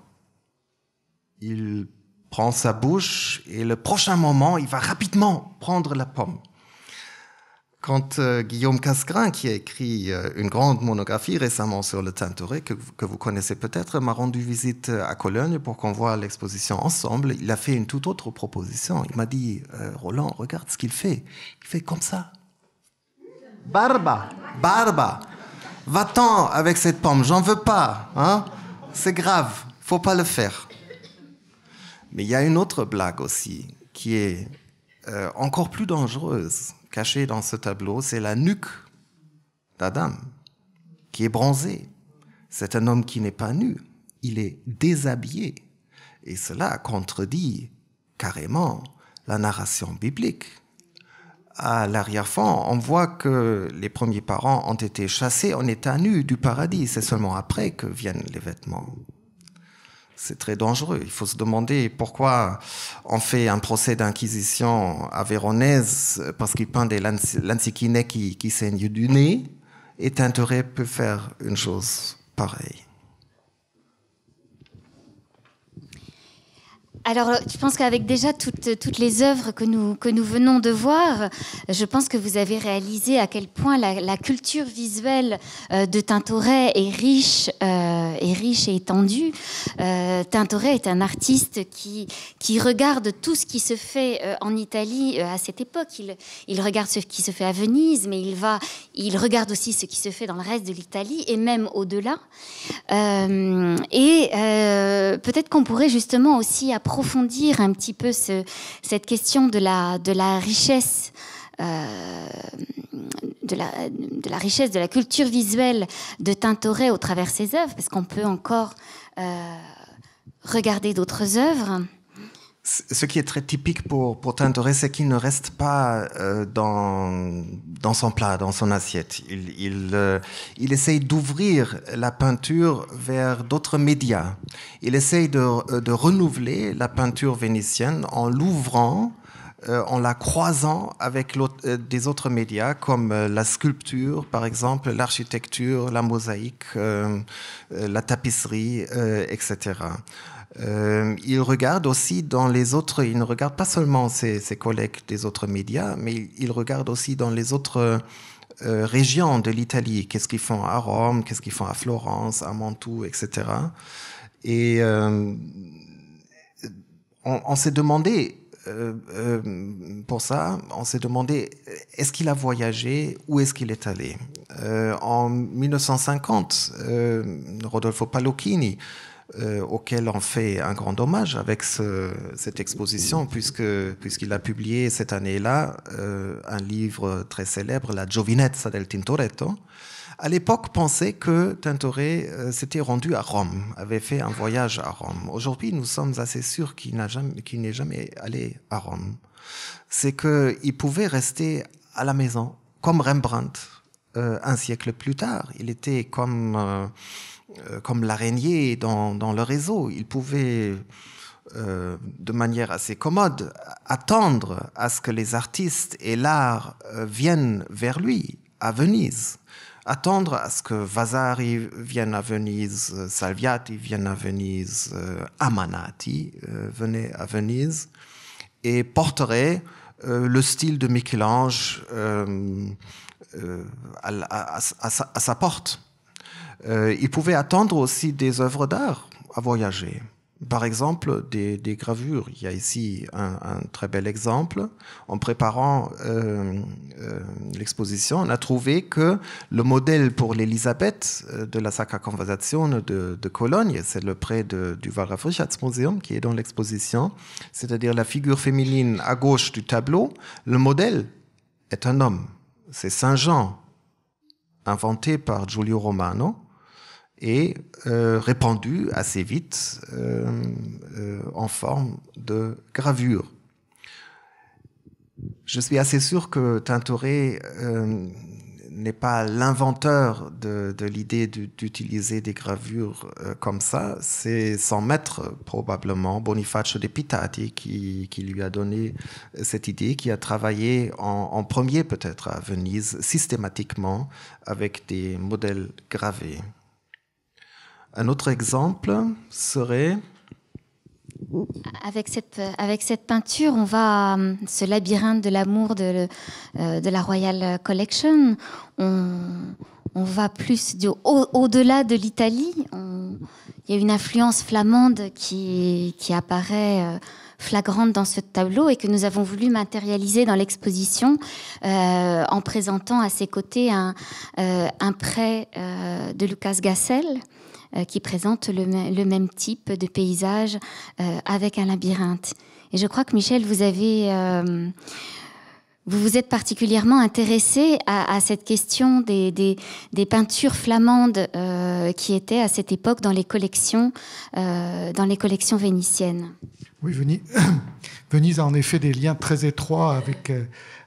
C: Il prend sa bouche et le prochain moment, il va rapidement prendre la pomme. Quand euh, Guillaume Casgrain, qui a écrit euh, une grande monographie récemment sur le Tintoret, que, vous connaissez peut-être, m'a rendu visite euh, à Cologne pour qu'on voit l'exposition ensemble, il a fait une toute autre proposition. Il m'a dit, Roland, regarde ce qu'il fait. Il fait comme ça. Barba, barba, va-t'en avec cette pomme, j'en veux pas. Hein. C'est grave, faut pas le faire. Mais il y a une autre blague aussi, qui est encore plus dangereuse Caché dans ce tableau, c'est la nuque d'Adam, qui est bronzée. C'est un homme qui n'est pas nu, il est déshabillé. Et cela contredit carrément la narration biblique. À l'arrière-fond, on voit que les premiers parents ont été chassés en état nu du paradis. C'est seulement après que viennent les vêtements c'est très dangereux. Il faut se demander pourquoi on fait un procès d'inquisition à Véronèse parce qu'il peint des lantiquinets qui, qui saignent du nez et Tintoret peut faire une chose pareille.
B: Alors, je euh, pense qu'avec déjà toutes, euh, toutes, les œuvres que nous, que nous venons de voir, je pense que vous avez réalisé à quel point la, culture visuelle euh, de Tintoret est riche, est riche et étendue. Tintoret est un artiste qui, qui regarde tout ce qui se fait en Italie à cette époque. Il, il regarde ce qui se fait à Venise, mais il, va, il regarde aussi ce qui se fait dans le reste de l'Italie et même au-delà. et peut-être qu'on pourrait justement aussi apprendre approfondir un petit peu cette question de la, de la richesse. Euh, de, la, richesse de la culture visuelle de Tintoret au travers ses œuvres, parce qu'on peut encore euh, regarder d'autres œuvres
C: ce qui est très typique pour, pour Tintoret, c'est qu'il ne reste pas euh, dans, son plat, dans son assiette. Il, euh, il, essaye d'ouvrir la peinture vers d'autres médias. Il essaye de, euh, renouveler la peinture vénitienne en l'ouvrant, en la croisant avec des autres médias comme la sculpture, par exemple, l'architecture, la mosaïque, la tapisserie, etc. Euh, il regarde aussi dans les autres, il ne regarde pas seulement ses, collègues des autres médias, mais il, regarde aussi dans les autres euh, régions de l'Italie. Qu'est-ce qu'ils font à Rome, qu'est-ce qu'ils font à Florence, à Mantoue, etc. Et euh, on, on s'est demandé, pour ça, on s'est demandé, est-ce qu'il a voyagé, où est-ce qu'il est allé En 1950, Rodolfo Palocchini, euh, auquel on fait un grand hommage avec ce, cette exposition, puisque puisqu'il a publié cette année-là euh, un livre très célèbre, La Giovinezza del Tintoretto. À l'époque, pensait que Tintoret euh, s'était rendu à Rome, avait fait un voyage à Rome. Aujourd'hui, nous sommes assez sûrs qu'il n'a jamais, qu'il n'est jamais allé à Rome. C'est que il pouvait rester à la maison, comme Rembrandt, euh, un siècle plus tard. Il était comme euh, euh, comme l'araignée dans, le réseau. il pouvait euh, de manière assez commode, attendre à ce que les artistes et l'art euh, viennent vers lui, à Venise. Attendre à ce que Vasari vienne à Venise, Salviati vienne à Venise, Amanati venait à Venise, et porterait le style de Michel-Ange à sa porte. Euh, Il pouvait attendre aussi des œuvres d'art à voyager. Par exemple, des, gravures. Il y a ici un, très bel exemple. En préparant euh, euh, l'exposition, on a trouvé que le modèle pour l'Élisabeth de la Sacra Conversation de, Cologne, c'est le prêt du val museum qui est dans l'exposition, c'est-à-dire la figure féminine à gauche du tableau, le modèle est un homme. C'est Saint Jean, inventé par Giulio Romano et euh, répandu assez vite euh, euh, en forme de gravure. Je suis assez sûr que Tintoret n'est pas l'inventeur de, l'idée d'utiliser des gravures euh, comme ça, c'est son maître probablement, Bonifacio de Pitati, qui, lui a donné cette idée, qui a travaillé en premier peut-être à Venise systématiquement avec des modèles gravés. Un autre exemple serait
B: avec cette, avec cette peinture, on va euh, ce labyrinthe de l'amour de, euh, de, la Royal Collection. On, va plus au, delà de l'Italie. Il y a une influence flamande qui, qui apparaît euh, flagrante dans ce tableau et que nous avons voulu matérialiser dans l'exposition en présentant à ses côtés un, un prêt de Lucas Gassel euh, qui présente le, même type de paysage euh, avec un labyrinthe. Et je crois que Michel, vous avez... Euh, vous vous êtes particulièrement intéressé à, cette question des, des, peintures flamandes qui étaient à cette époque dans les collections, dans les collections vénitiennes.
D: Oui, Venise, [coughs] Venise, a en effet des liens très étroits avec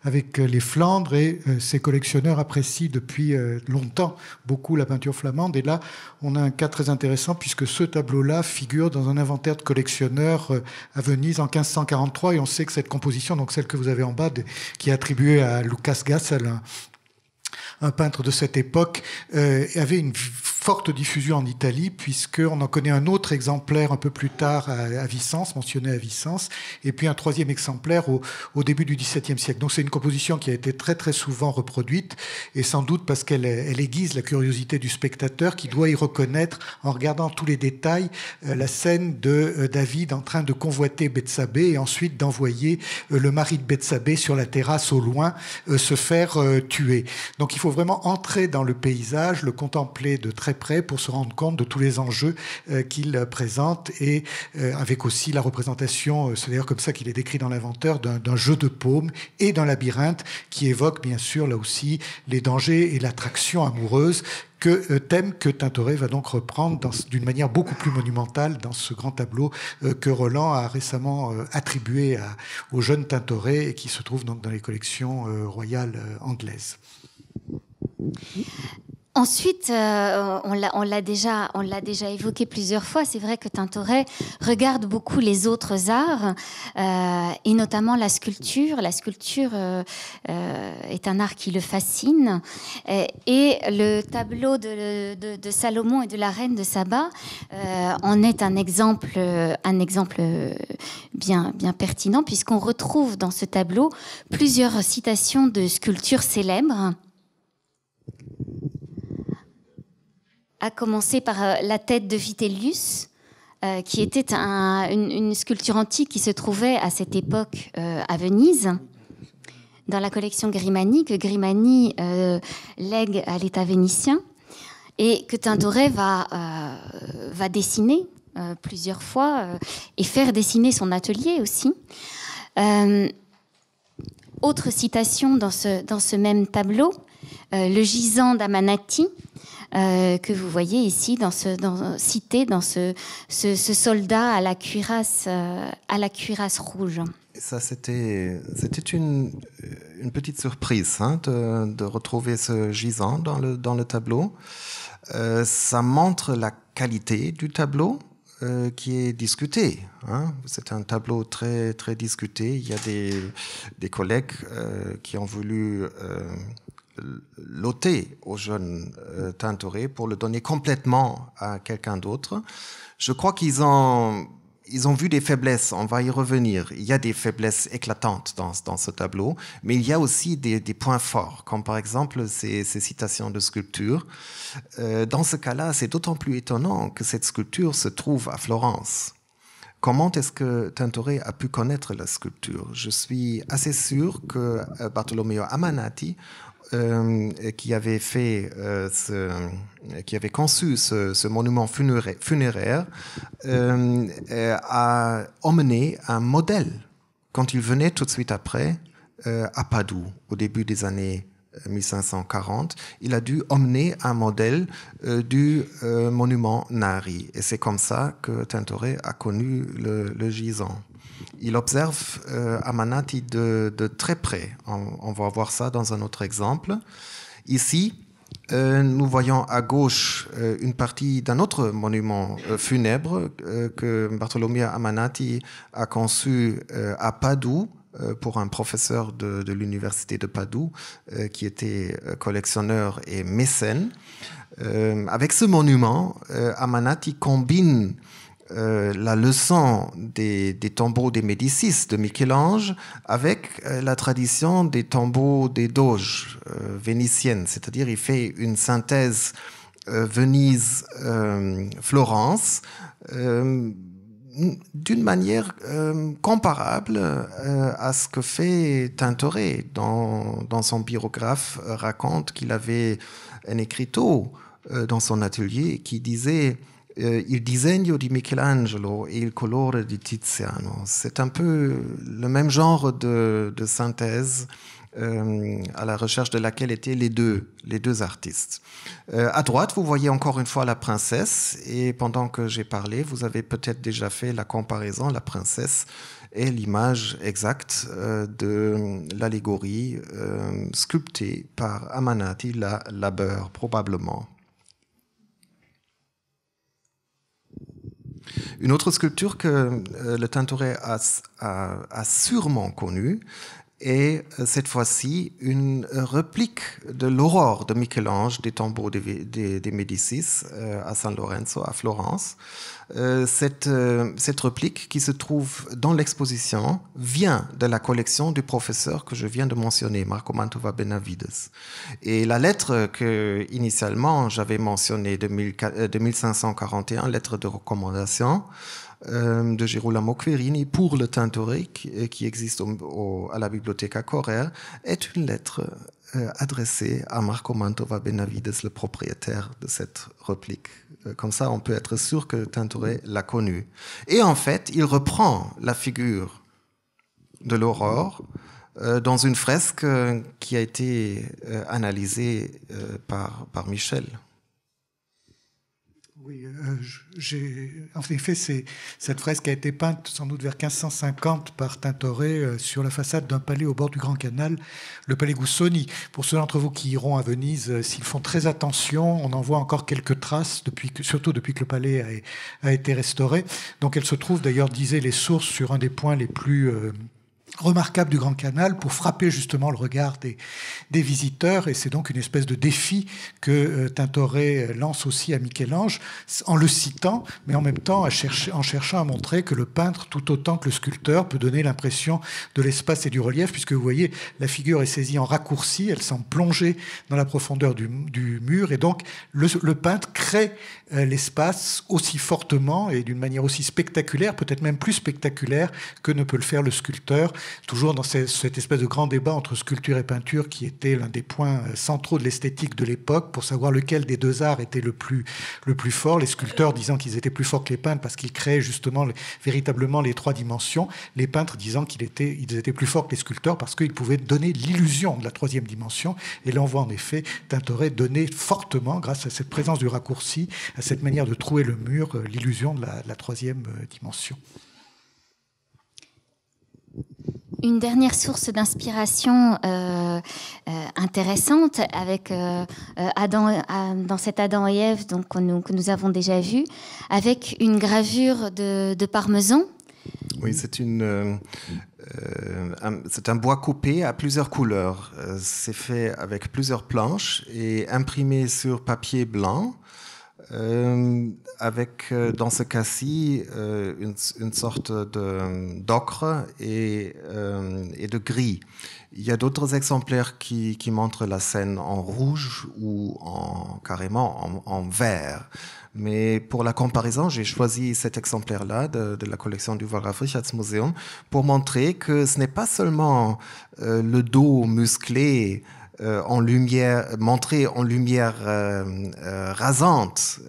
D: avec euh, les Flandres et ces euh, collectionneurs apprécient depuis euh, longtemps beaucoup la peinture flamande. Et là, on a un cas très intéressant puisque ce tableau-là figure dans un inventaire de collectionneurs à Venise en 1543 et on sait que cette composition, donc celle que vous avez en bas, qui est attribuée à Lucas Gassel, un peintre de cette époque, avait une forte diffusion en Italie, puisqu'on en connaît un autre exemplaire un peu plus tard à, Vicence, mentionné à Vicence, et puis un troisième exemplaire au, début du XVIIe siècle. Donc c'est une composition qui a été très très souvent reproduite, et sans doute parce qu'elle elle aiguise la curiosité du spectateur qui doit y reconnaître, en regardant tous les détails, euh, la scène de euh, David en train de convoiter Betsabé et ensuite d'envoyer euh, le mari de Betsabé sur la terrasse au loin se faire tuer. Donc il faut vraiment entrer dans le paysage, le contempler de très prêt pour se rendre compte de tous les enjeux euh, qu'il euh, présente et euh, avec aussi la représentation, c'est d'ailleurs comme ça qu'il est décrit dans l'inventeur, d'un jeu de paume et d'un labyrinthe qui évoque bien sûr là aussi les dangers et l'attraction amoureuse que, thème que Tintoret va donc reprendre d'une manière beaucoup plus monumentale dans ce grand tableau que Roland a récemment attribué à, au jeune Tintoret et qui se trouve donc dans les collections royales anglaises.
B: Ensuite, euh, on l'a déjà, déjà évoqué plusieurs fois. C'est vrai que Tintoret regarde beaucoup les autres arts euh, et notamment la sculpture. La sculpture euh, est un art qui le fascine et le tableau de, Salomon et de la reine de Saba en est un exemple, un exemple bien, bien pertinent puisqu'on retrouve dans ce tableau plusieurs citations de sculptures célèbres. à commencer par euh, la tête de Vitellius, euh, qui était une, sculpture antique qui se trouvait à cette époque euh, à Venise, dans la collection Grimani, que Grimani lègue à l'État vénitien, et que Tintoret va, va dessiner plusieurs fois et faire dessiner son atelier aussi. autre citation dans ce, dans ce même tableau, le gisant d'Amanati, euh, que vous voyez ici dans ce, cité dans ce, ce, soldat à la cuirasse, euh, à la cuirasse rouge.
C: Ça, c'était, c'était une, euh, une petite surprise hein, de, de, retrouver ce gisant dans le, dans le tableau. ça montre la qualité du tableau, qui est discuté. Hein. C'est un tableau très, très discuté. Il y a des, des collègues qui ont voulu l'ôter au jeune euh, Tintoret pour le donner complètement à quelqu'un d'autre. Je crois qu'ils ont, ils ont vu des faiblesses, on va y revenir. Il y a des faiblesses éclatantes dans, dans ce tableau, mais il y a aussi des, points forts, comme par exemple ces, citations de sculpture. Euh, dans ce cas-là, c'est d'autant plus étonnant que cette sculpture se trouve à Florence. Comment est-ce que Tintoret a pu connaître la sculpture Je suis assez sûr que euh, Bartolomeo Amanati euh, qui avait fait, euh, qui avait conçu ce, monument funéraire, funéraire euh, a emmené un modèle quand il venait tout de suite après à Padoue au début des années 1540, il a dû emmener un modèle du monument Nari. Et c'est comme ça que Tintoret a connu le, le gisant il observe euh, Amanati de, très près. On, va voir ça dans un autre exemple. Ici, euh, nous voyons à gauche euh, une partie d'un autre monument funèbre que Bartolomeo Amanati a conçu à Padoue pour un professeur de l'université de Padoue qui était collectionneur et mécène. avec ce monument, Amanati combine euh, la leçon des, tombeaux des Médicis de Michel-Ange avec euh, la tradition des tombeaux des doges euh, vénitiennes, c'est-à-dire il fait une synthèse Venise-Florence d'une manière comparable à ce que fait Tintoret dans, dans son biographe raconte qu'il avait un écriteau dans son atelier qui disait euh, il disegno di Michelangelo et il colore di Tiziano. C'est un peu le même genre de, synthèse euh, à la recherche de laquelle étaient les deux, les deux artistes. Euh, à droite, vous voyez encore une fois la princesse, et pendant que j'ai parlé, vous avez peut-être déjà fait la comparaison, la princesse est l'image exacte de l'allégorie sculptée par Amanati la Labeur, probablement. Une autre sculpture que euh, le Tintoret a, a sûrement connue, et euh, cette fois-ci une euh, réplique de l'aurore de Michel-Ange des tombeaux des, des, des Médicis euh, à San Lorenzo, à Florence. cette, cette réplique qui se trouve dans l'exposition vient de la collection du professeur que je viens de mentionner, Marco Mantova Benavides. Et la lettre que initialement j'avais mentionnée de, 1541, lettre de recommandation, euh, de Girolamo Querini pour le Tintoret euh, qui existe à la Bibliothèque Correr est une lettre euh, adressée à Marco Mantova Benavides, le propriétaire de cette réplique. Comme ça, on peut être sûr que Tintoret l'a connu. Et en fait, il reprend la figure de l'aurore dans une fresque qui a été analysée par Michel.
D: Oui, euh, en effet, c'est cette fresque a été peinte sans doute vers 1550 par Tintoret euh, sur la façade d'un palais au bord du Grand Canal, le palais Goussoni. Pour ceux d'entre vous qui iront à Venise, euh, s'ils font très attention, on en voit encore quelques traces, depuis surtout depuis que le palais a, a, été restauré. Donc elle se trouve d'ailleurs, disaient les sources, sur un des points les plus remarquable du Grand Canal pour frapper justement le regard des, des visiteurs. Et c'est donc une espèce de défi que euh, Tintoret lance aussi à Michel-Ange en le citant, mais en même temps en cherchant à montrer que le peintre, tout autant que le sculpteur, peut donner l'impression de l'espace et du relief, puisque vous voyez, la figure est saisie en raccourci, elle semble plongée dans la profondeur du, mur. Et donc, le, peintre crée euh, l'espace aussi fortement et d'une manière aussi spectaculaire, peut-être même plus spectaculaire que ne peut le faire le sculpteur toujours dans cette, espèce de grand débat entre sculpture et peinture qui était l'un des points euh, centraux de l'esthétique de l'époque pour savoir lequel des deux arts était le plus, fort. Les sculpteurs disant qu'ils étaient plus forts que les peintres parce qu'ils créaient justement véritablement les trois dimensions. Les peintres disant qu'ils étaient, plus forts que les sculpteurs parce qu'ils pouvaient donner l'illusion de la troisième dimension. Et là, on voit en effet Tintoret donner fortement, grâce à cette présence du raccourci, à cette manière de trouer le mur, euh, l'illusion de la troisième euh, dimension.
B: Une dernière source d'inspiration euh, euh, intéressante avec euh, Adam, dans cet Adam et Ève donc, que, nous, avons déjà vu, avec une gravure de, parmesan.
C: Oui, c'est un bois coupé à plusieurs couleurs. c'est fait avec plusieurs planches et imprimé sur papier blanc. Euh, avec euh, dans ce cas-ci euh, une, une, sorte d'ocre et, et, de gris. Il y a d'autres exemplaires qui, qui, montrent la scène en rouge ou en, carrément en, vert. Mais pour la comparaison, j'ai choisi cet exemplaire-là de, la collection du Wallraf Museum pour montrer que ce n'est pas seulement le dos musclé euh, en lumière, en lumière euh, euh, rasante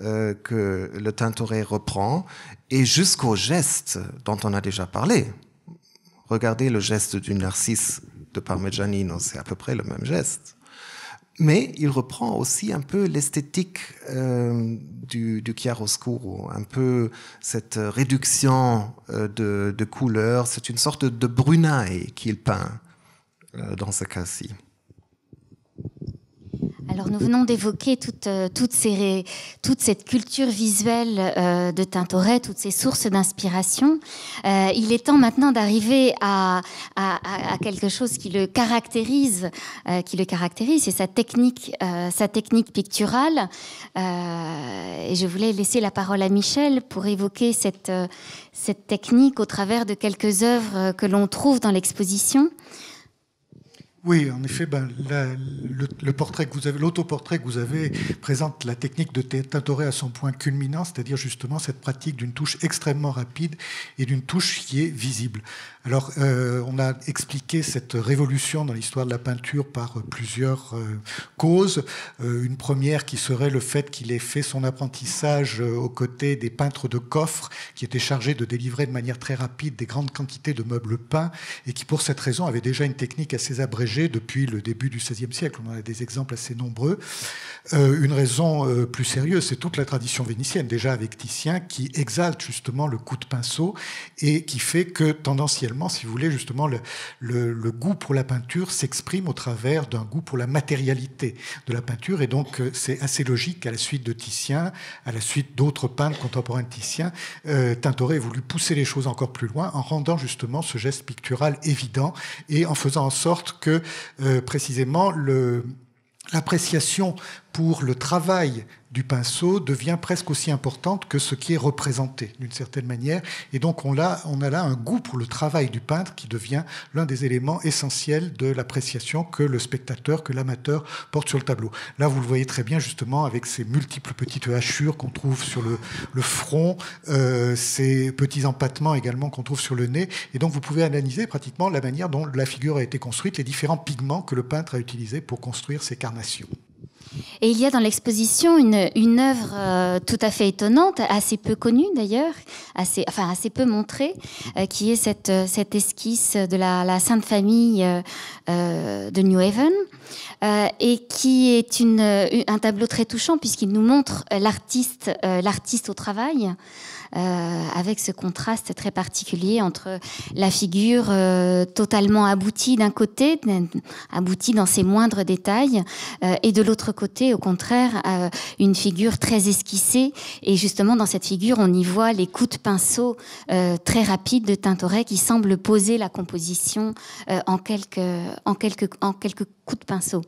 C: que le Tintoret reprend, et jusqu'au geste dont on a déjà parlé. Regardez le geste du Narcisse de Parmigianino, c'est à peu près le même geste. Mais il reprend aussi un peu l'esthétique du, chiaroscuro, un peu cette réduction de, couleurs. C'est une sorte de, de Brunaille qu'il peint dans ce cas-ci.
B: Alors nous venons d'évoquer euh, toute, cette culture visuelle euh, de Tintoret, toutes ces sources d'inspiration. Euh, il est temps maintenant d'arriver à, quelque chose qui le caractérise, qui le caractérise, c'est sa technique, sa technique picturale. et je voulais laisser la parole à Michel pour évoquer cette technique au travers de quelques œuvres que l'on trouve dans l'exposition.
D: Oui, en effet, ben, le, portrait que vous avez, l'autoportrait que vous avez présente la technique de Tintoret à son point culminant, c'est-à-dire justement cette pratique d'une touche extrêmement rapide et d'une touche qui est visible. Alors, euh, on a expliqué cette révolution dans l'histoire de la peinture par euh, plusieurs euh, causes. une première qui serait le fait qu'il ait fait son apprentissage aux côtés des peintres de coffre, qui étaient chargés de délivrer de manière très rapide des grandes quantités de meubles peints, et qui pour cette raison avaient déjà une technique assez abrégée depuis le début du XVIe siècle. On en a des exemples assez nombreux. une raison plus sérieuse, c'est toute la tradition vénitienne, déjà avec Titien, qui exalte justement le coup de pinceau et qui fait que tendanciellement, si vous voulez, justement, le, goût pour la peinture s'exprime au travers d'un goût pour la matérialité de la peinture. Et donc, euh, c'est assez logique à la suite de Titien, à la suite d'autres peintres contemporains de Titien, euh, Tintoret a voulu pousser les choses encore plus loin en rendant justement ce geste pictural évident et en faisant en sorte que, euh, précisément, l'appréciation pour le travail du pinceau devient presque aussi importante que ce qui est représenté d'une certaine manière. Et donc on a, là un goût pour le travail du peintre qui devient l'un des éléments essentiels de l'appréciation que le spectateur, que l'amateur porte sur le tableau. Là, vous le voyez très bien justement avec ces multiples petites hachures qu'on trouve sur le, front, euh, ces petits empattements également qu'on trouve sur le nez. Et donc vous pouvez analyser pratiquement la manière dont la figure a été construite, les différents pigments que le peintre a utilisés pour construire ses carnations.
B: Et il y a dans l'exposition une, œuvre euh, tout à fait étonnante, assez peu connue d'ailleurs, assez, enfin assez peu montrée, euh, qui est cette, euh, cette, esquisse de la, Sainte Famille de New Haven, et qui est un tableau très touchant puisqu'il nous montre l'artiste, l'artiste au travail. Euh, avec ce contraste très particulier entre la figure euh, totalement aboutie d'un côté, aboutie dans ses moindres détails, euh, et de l'autre côté, au contraire, une figure très esquissée. Et justement, dans cette figure, on y voit les coups de pinceau très rapides de Tintoret qui semblent poser la composition en quelques, en quelques, en quelques coups de pinceau.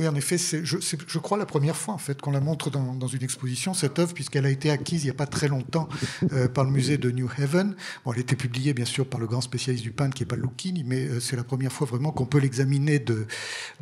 D: Oui, en effet, c'est, je, je, crois, la première fois en fait qu'on la montre dans, une exposition, cette œuvre, puisqu'elle a été acquise il n'y a pas très longtemps euh, par le musée de New Haven. Bon, elle a été publiée, bien sûr, par le grand spécialiste du peintre qui est pas Luchini, mais euh, c'est la première fois vraiment qu'on peut l'examiner de,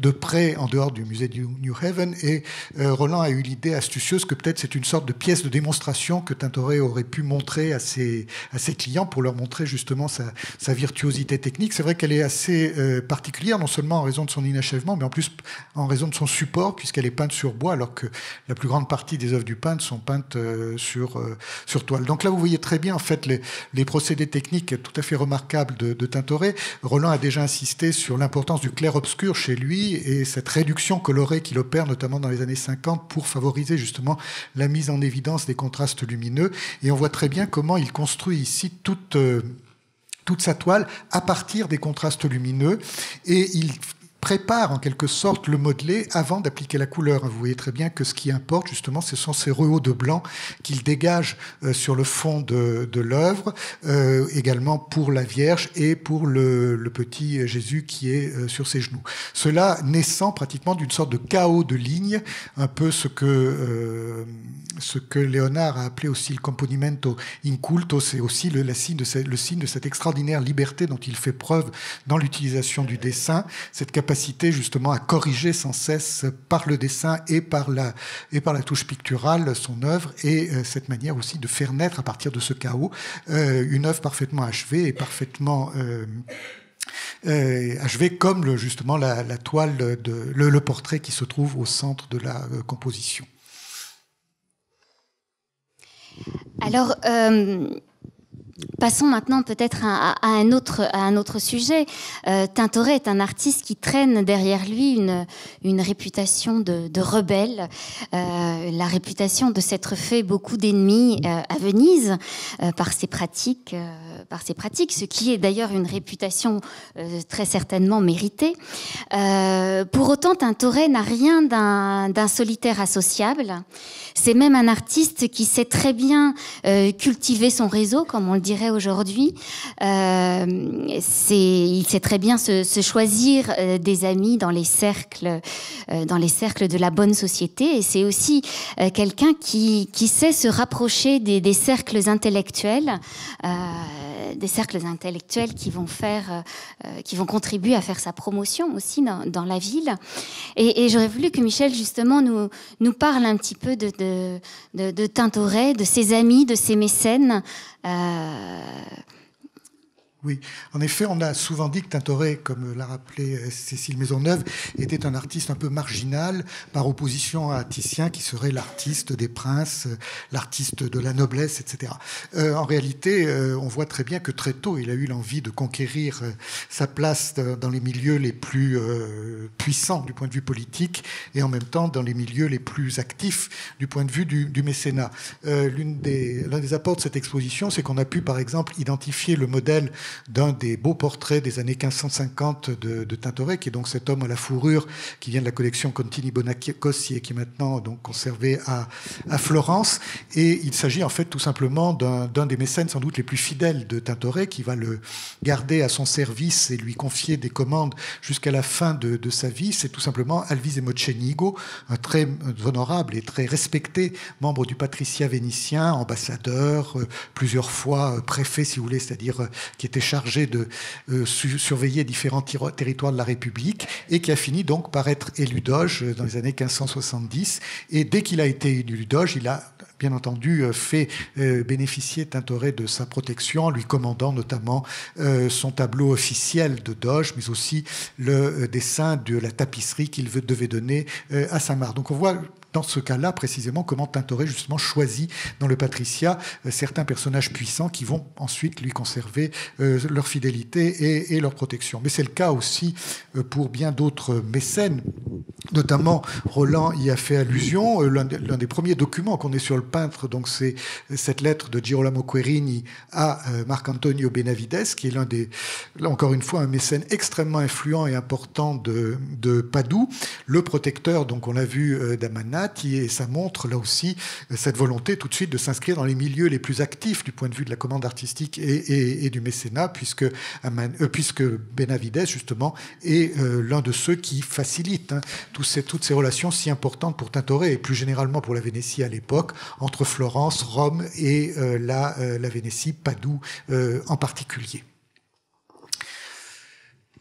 D: de près en dehors du musée de New Haven. Et euh, Roland a eu l'idée astucieuse que peut-être c'est une sorte de pièce de démonstration que Tintoret aurait pu montrer à ses, à ses clients pour leur montrer justement sa, sa virtuosité technique. C'est vrai qu'elle est assez particulière, non seulement en raison de son inachèvement, mais en plus en raison de son support, puisqu'elle est peinte sur bois, alors que la plus grande partie des œuvres du peintre sont peintes euh, sur, euh, sur toile. Donc là, vous voyez très bien, en fait, les, procédés techniques tout à fait remarquables de, de Tintoret. Roland a déjà insisté sur l'importance du clair-obscur chez lui et cette réduction colorée qu'il opère, notamment dans les années 50, pour favoriser justement la mise en évidence des contrastes lumineux. Et on voit très bien comment il construit ici toute euh, toute sa toile à partir des contrastes lumineux et il prépare en quelque sorte le modelé avant d'appliquer la couleur. Vous voyez très bien que ce qui importe justement, ce sont ces rehauts de blanc qu'il dégage euh, sur le fond de, de l'œuvre, euh, également pour la Vierge et pour le, petit Jésus qui est euh, sur ses genoux. Cela naissant pratiquement d'une sorte de chaos de lignes, un peu ce que ce que Léonard a appelé aussi le componimento inculto, c'est aussi le, signe de le signe de cette extraordinaire liberté dont il fait preuve dans l'utilisation du dessin, cette capacité justement à corriger sans cesse par le dessin et par la, et par la touche picturale son œuvre et euh, cette manière aussi de faire naître à partir de ce chaos euh, une œuvre parfaitement achevée et parfaitement... Euh, achevée comme justement la, toile, de, le, portrait qui se trouve au centre de la composition.
B: Alors, Passons maintenant peut-être à, un autre, sujet. Euh, Tintoret est un artiste qui traîne derrière lui une, réputation de, rebelle, euh, la réputation de s'être fait beaucoup d'ennemis euh, à Venise par ses pratiques, par ses pratiques, ce qui est d'ailleurs une réputation très certainement méritée. pour autant, Tintoret n'a rien d'un solitaire associable. C'est même un artiste qui sait très bien cultiver son réseau, comme on le dit dirait aujourd'hui, euh, il sait très bien se, choisir euh, des amis dans les cercles, euh, dans les cercles de la bonne société. Et c'est aussi quelqu'un qui, sait se rapprocher des, cercles intellectuels, des cercles intellectuels qui vont faire, qui vont contribuer à faire sa promotion aussi dans, la ville. Et, j'aurais voulu que Michel justement nous, nous parle un petit peu de, de, de Tintoret, de ses amis, de ses
D: mécènes. 呃。Oui, en effet, on a souvent dit que Tintoret, comme l'a rappelé euh, Cécile Maisonneuve, était un artiste un peu marginal par opposition à Titien, qui serait l'artiste des princes, euh, l'artiste de la noblesse, etc. Euh, en réalité, on voit très bien que très tôt, il a eu l'envie de conquérir sa place dans les milieux les plus puissants du point de vue politique et en même temps dans les milieux les plus actifs du point de vue du, mécénat. L'un des, des apports de cette exposition, c'est qu'on a pu, par exemple, identifier le modèle d'un des beaux portraits des années 1550 de, Tintoret, qui est donc cet homme à la fourrure qui vient de la collection Contini Bonacossi et qui est maintenant donc conservé à, à Florence. Et il s'agit en fait tout simplement d'un des mécènes sans doute les plus fidèles de Tintoret, qui va le garder à son service et lui confier des commandes jusqu'à la fin de, de sa vie. C'est tout simplement Alvise Mocenigo, un très honorable et très respecté membre du patriciat vénitien, ambassadeur, euh, plusieurs fois euh, préfet, si vous voulez, c'est-à-dire euh, qui était chargé de euh, surveiller différents territoires de la République et qui a fini donc par être élu doge euh, dans les années 1570. Et dès qu'il a été élu doge, il a bien entendu euh, fait bénéficier Tintoret de sa protection en lui commandant notamment son tableau officiel de doge, mais aussi le dessin de la tapisserie qu'il devait donner à Saint-Marc. Donc on voit dans ce cas-là précisément comment Tintoret justement choisit dans le Patricia euh, certains personnages puissants qui vont ensuite lui conserver euh, leur fidélité et, leur protection. Mais c'est le cas aussi euh, pour bien d'autres mécènes, notamment Roland y a fait allusion. L'un des premiers documents qu'on est sur le peintre, donc c'est cette lettre de Girolamo Querini à Marc-Antonio Benavides, qui est l'un des, encore une fois, un mécène extrêmement influent et important de, Padoue, le protecteur, donc on l'a vu, d'Amana et ça montre là aussi euh, cette volonté tout de suite de s'inscrire dans les milieux les plus actifs du point de vue de la commande artistique et, du mécénat, puisque, euh, puisque Benavides, justement, est euh, l'un de ceux qui facilite hein, toutes, ces, relations si importantes pour Tintoret, et plus généralement pour la Vénétie à l'époque, entre Florence, Rome et la, la Vénétie, Padoue en particulier.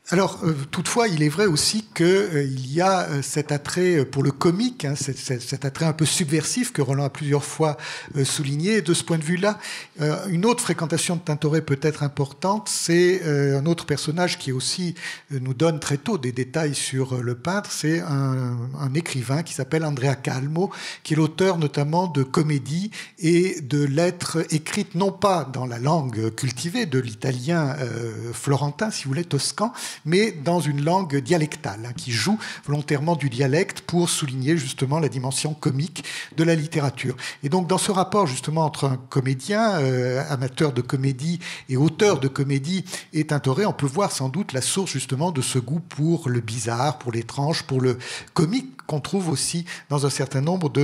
D: Alors, euh, toutefois, il est vrai aussi qu'il euh, y a euh, cet attrait pour le comique, hein, cet, attrait un peu subversif que Roland a plusieurs fois souligné. de ce point de vue-là, une autre fréquentation de Tintoret peut-être importante, c'est un autre personnage qui aussi nous donne très tôt des détails sur le peintre, c'est un, un, écrivain qui s'appelle Andrea Calmo, qui est l'auteur notamment de comédies et de lettres écrites non pas dans la langue cultivée de l'italien florentin, si vous voulez, toscan, mais dans une langue dialectale, hein, qui joue volontairement du dialecte pour souligner justement la dimension comique de la littérature. Et donc dans ce rapport justement entre un comédien, euh, amateur de comédie et auteur de comédie et toré, on peut voir sans doute la source justement de ce goût pour le bizarre, pour l'étrange, pour le comique qu'on trouve aussi dans un certain nombre de,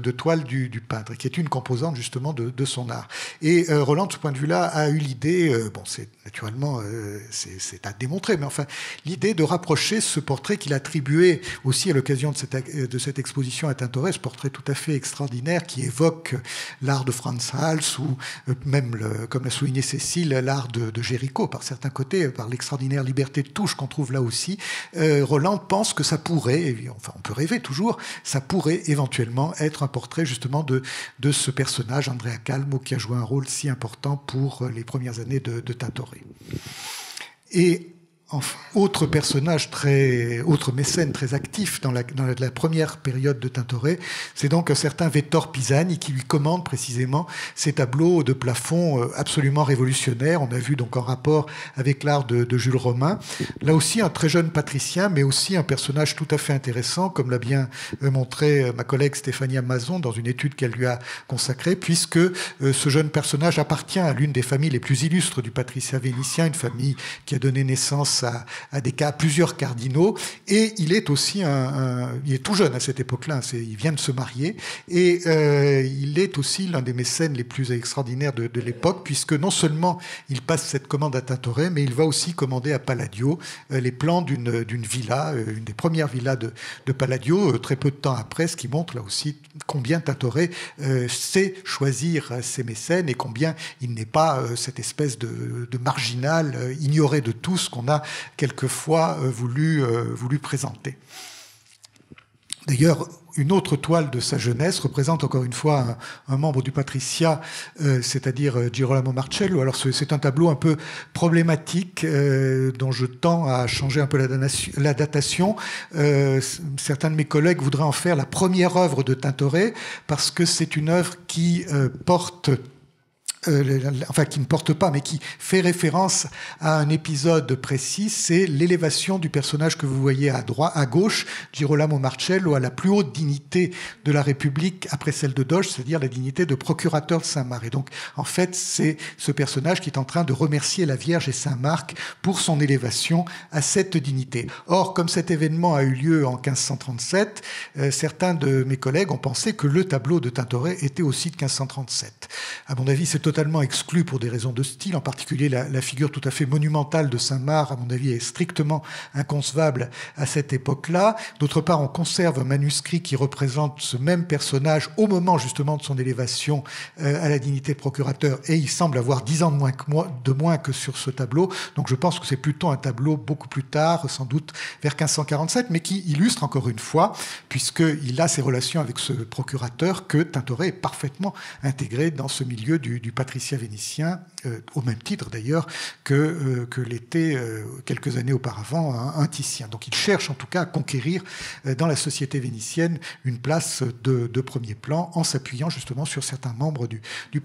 D: euh, toiles du, peintre, qui est une composante justement de, son art. Et euh, Roland, de ce point de vue-là, a eu l'idée, bon c'est naturellement, c'est à démontrer, mais enfin, l'idée de rapprocher ce portrait qu'il attribuait aussi à l'occasion euh, de cette, exposition à Tintoret, ce portrait tout à fait extraordinaire qui évoque euh, l'art de Franz Hals ou euh, même, comme l'a souligné Cécile, l'art de, de Géricault par certains côtés, par l'extraordinaire liberté de touche qu'on trouve là aussi. Roland pense que ça pourrait, enfin on peut rêver toujours, ça pourrait éventuellement être un portrait justement de, ce personnage, Andrea Calmo, qui a joué un rôle si important pour les premières années de, de Tintoret. Et autre personnage très, autre mécène très actif dans la, première période de Tintoret, c'est donc un certain Vettor Pisani qui lui commande précisément ces tableaux de plafond euh, absolument révolutionnaires. On a vu donc en rapport avec l'art de, Jules Romain. Là aussi, un très jeune patricien, mais aussi un personnage tout à fait intéressant, comme l'a bien euh, montré euh, ma collègue Stéphanie Amazon dans une étude qu'elle lui a consacrée, puisque ce jeune personnage appartient à l'une des familles les plus illustres du patricien vénitien, une famille qui a donné naissance à, des cas, plusieurs cardinaux, et il est aussi un, il est tout jeune à cette époque-là, il vient de se marier, et euh, il est aussi l'un des mécènes les plus extraordinaires de, l'époque, puisque non seulement il passe cette commande à Tintoret, mais il va aussi commander à Palladio euh, les plans d'une villa, euh, une des premières villas de, de Palladio, très peu de temps après, ce qui montre là aussi combien Tintoret sait choisir ses mécènes et combien il n'est pas cette espèce de, de marginal ignoré de tous qu'on a quelquefois euh, euh, voulu, présenter. D'ailleurs, une autre toile de sa jeunesse représente encore une fois un, membre du Patricia, euh, c'est-à-dire Girolamo Marcello. Alors c'est un tableau un peu problématique dont je tends à changer un peu la, datation. certains de mes collègues voudraient en faire la première œuvre de Tintoret parce que c'est une œuvre qui porte euh, enfin qui ne porte pas, mais qui fait référence à un épisode précis, c'est l'élévation du personnage que vous voyez à droite, à gauche, Girolamo Marcello, à la plus haute dignité de la République après celle de Doge, c'est-à-dire la dignité de procurateur de Saint-Marc. Et donc, en fait, c'est ce personnage qui est en train de remercier la Vierge et Saint-Marc pour son élévation à cette dignité. Or, comme cet événement a eu lieu en 1537, euh, certains de mes collègues ont pensé que le tableau de Tintoret était aussi de 1537. À mon avis, c'est totalement pour des raisons de style, en particulier la, figure tout à fait monumentale de Saint-Marc, à mon avis, est strictement inconcevable à cette époque-là. D'autre part, on conserve un manuscrit qui représente ce même personnage au moment justement de son élévation euh, à la dignité de procurateur, et il semble avoir dix ans de moins, que moi, de moins que sur ce tableau. Donc je pense que c'est plutôt un tableau beaucoup plus tard, sans doute vers 1547, mais qui illustre encore une fois, puisqu'il a ses relations avec ce procurateur, que Tintoret est parfaitement intégré dans ce milieu du patricien vénitien, euh, au même titre d'ailleurs que, euh, que l'était euh, quelques années auparavant un, Titien. Donc il cherche en tout cas à conquérir dans la société vénitienne une place de, premier plan en s'appuyant justement sur certains membres du, du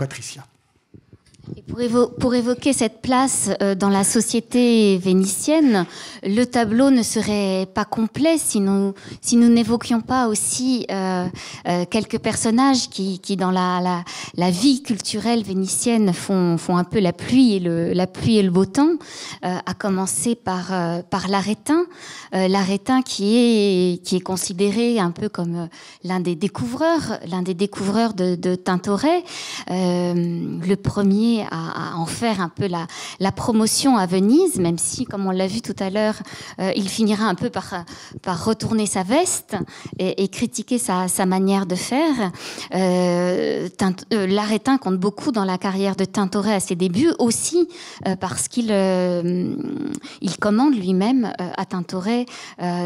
B: pour, évoquer cette place euh, dans la société vénitienne, le tableau ne serait pas complet si nous si nous n'évoquions pas aussi euh, euh, quelques personnages qui, dans la, la, vie culturelle vénitienne font, font un peu la pluie et le et le beau temps, à commencer par par l'arétin, l'arétin qui est qui est considéré un peu comme l'un des découvreurs, l'un des découvreurs de, de Tintoret, le premier à, en faire un peu la, promotion à Venise, même si, comme on l'a vu tout à l'heure, euh, il finira un peu par, par retourner sa veste et, critiquer sa, manière de faire. Euh, euh L'arétin compte beaucoup dans la carrière de Tintoret à ses débuts, aussi euh, parce qu'il il commande lui-même à Tintoret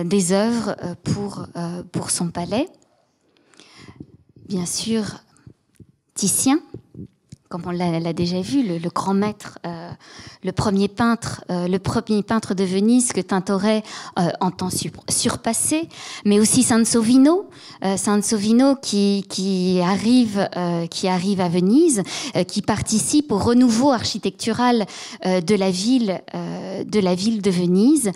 B: des œuvres pour, pour son palais. Bien sûr, Titien, comme on l'a déjà vu, le, grand maître euh, le premier peintre, euh, le premier peintre de Venise que Tintoret euh, entend surpasser, mais aussi Sansovino, euh, Sansovino qui, arrive, qui arrive à Venise, qui participe au renouveau architectural de la ville, de la ville de Venise,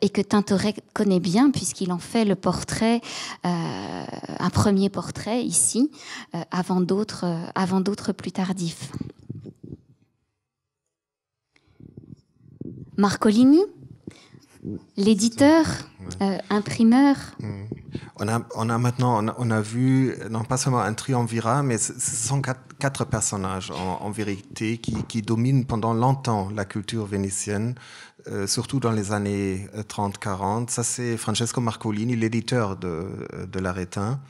B: et que Tintoret connaît bien puisqu'il en fait le portrait, un premier portrait ici, avant d'autres, avant d'autres plus tardifs. Marcolini,
C: l'éditeur,
B: euh, imprimeur.
C: Mm. On a, on a maintenant, on a, vu, non pas seulement un triumvirat, mais ce sont quatre, personnages en, vérité qui, dominent pendant longtemps la culture vénitienne, euh, surtout dans les années 30-40. Euh, Ça, c'est Francesco Marcolini, l'éditeur de, de l'Arétin.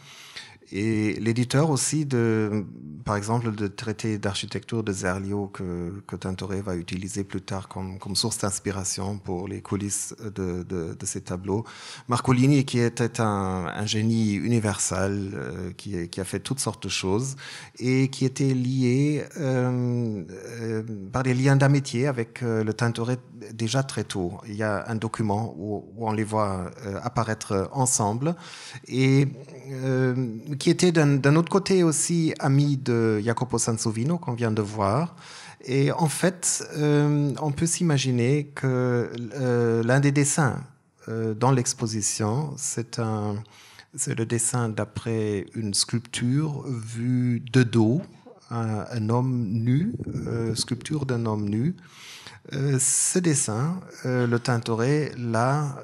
C: Et l'éditeur aussi de, par exemple, le traité d'architecture de Zerlio que, que Tintoret va utiliser plus tard comme, source d'inspiration pour les coulisses de, de, ces tableaux. Marcolini, qui était un, génie universel, euh, qui, qui, a fait toutes sortes de choses et qui était lié euh, euh, par des liens d'amitié avec le Tintoret déjà très tôt. Il y a un document où on les voit apparaître ensemble et qui était d'un autre côté aussi ami de Jacopo Sansovino qu'on vient de voir. Et en fait, euh, on peut s'imaginer que euh, l'un des dessins euh, dans l'exposition, c'est un, le dessin d'après une sculpture vue de dos, un, homme nu, sculpture d'un homme nu. ce dessin, le Tintoret l'a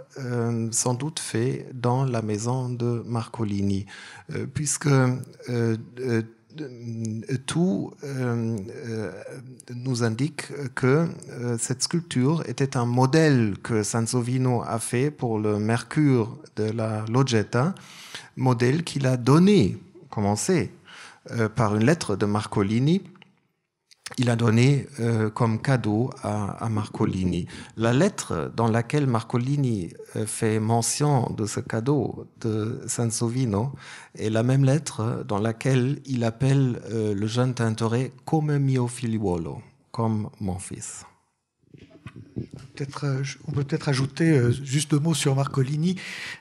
C: sans doute fait dans la maison de Marcolini, puisque euh, tout euh, euh, nous indique que cette sculpture était un modèle que Sansovino a fait pour le mercure de la Logetta, modèle qu'il a donné, commencé par une lettre de Marcolini il a donné euh, comme cadeau à, Marcolini. La lettre dans laquelle Marcolini euh, fait mention de ce cadeau de Sansovino est la même lettre dans laquelle il appelle euh, le jeune Tintoret comme mio figliuolo, comme mon fils.
D: Euh, on peut peut-être ajouter euh, juste deux mots sur Marcolini,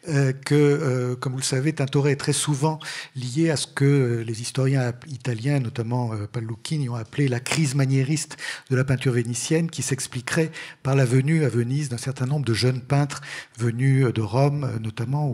D: euh, que, comme vous le savez, Tintoret est très souvent lié à ce que les historiens italiens, notamment Pallucchini, ont appelé la crise maniériste de la peinture vénitienne, qui s'expliquerait par la venue à Venise d'un certain nombre de jeunes peintres venus de Rome, notamment,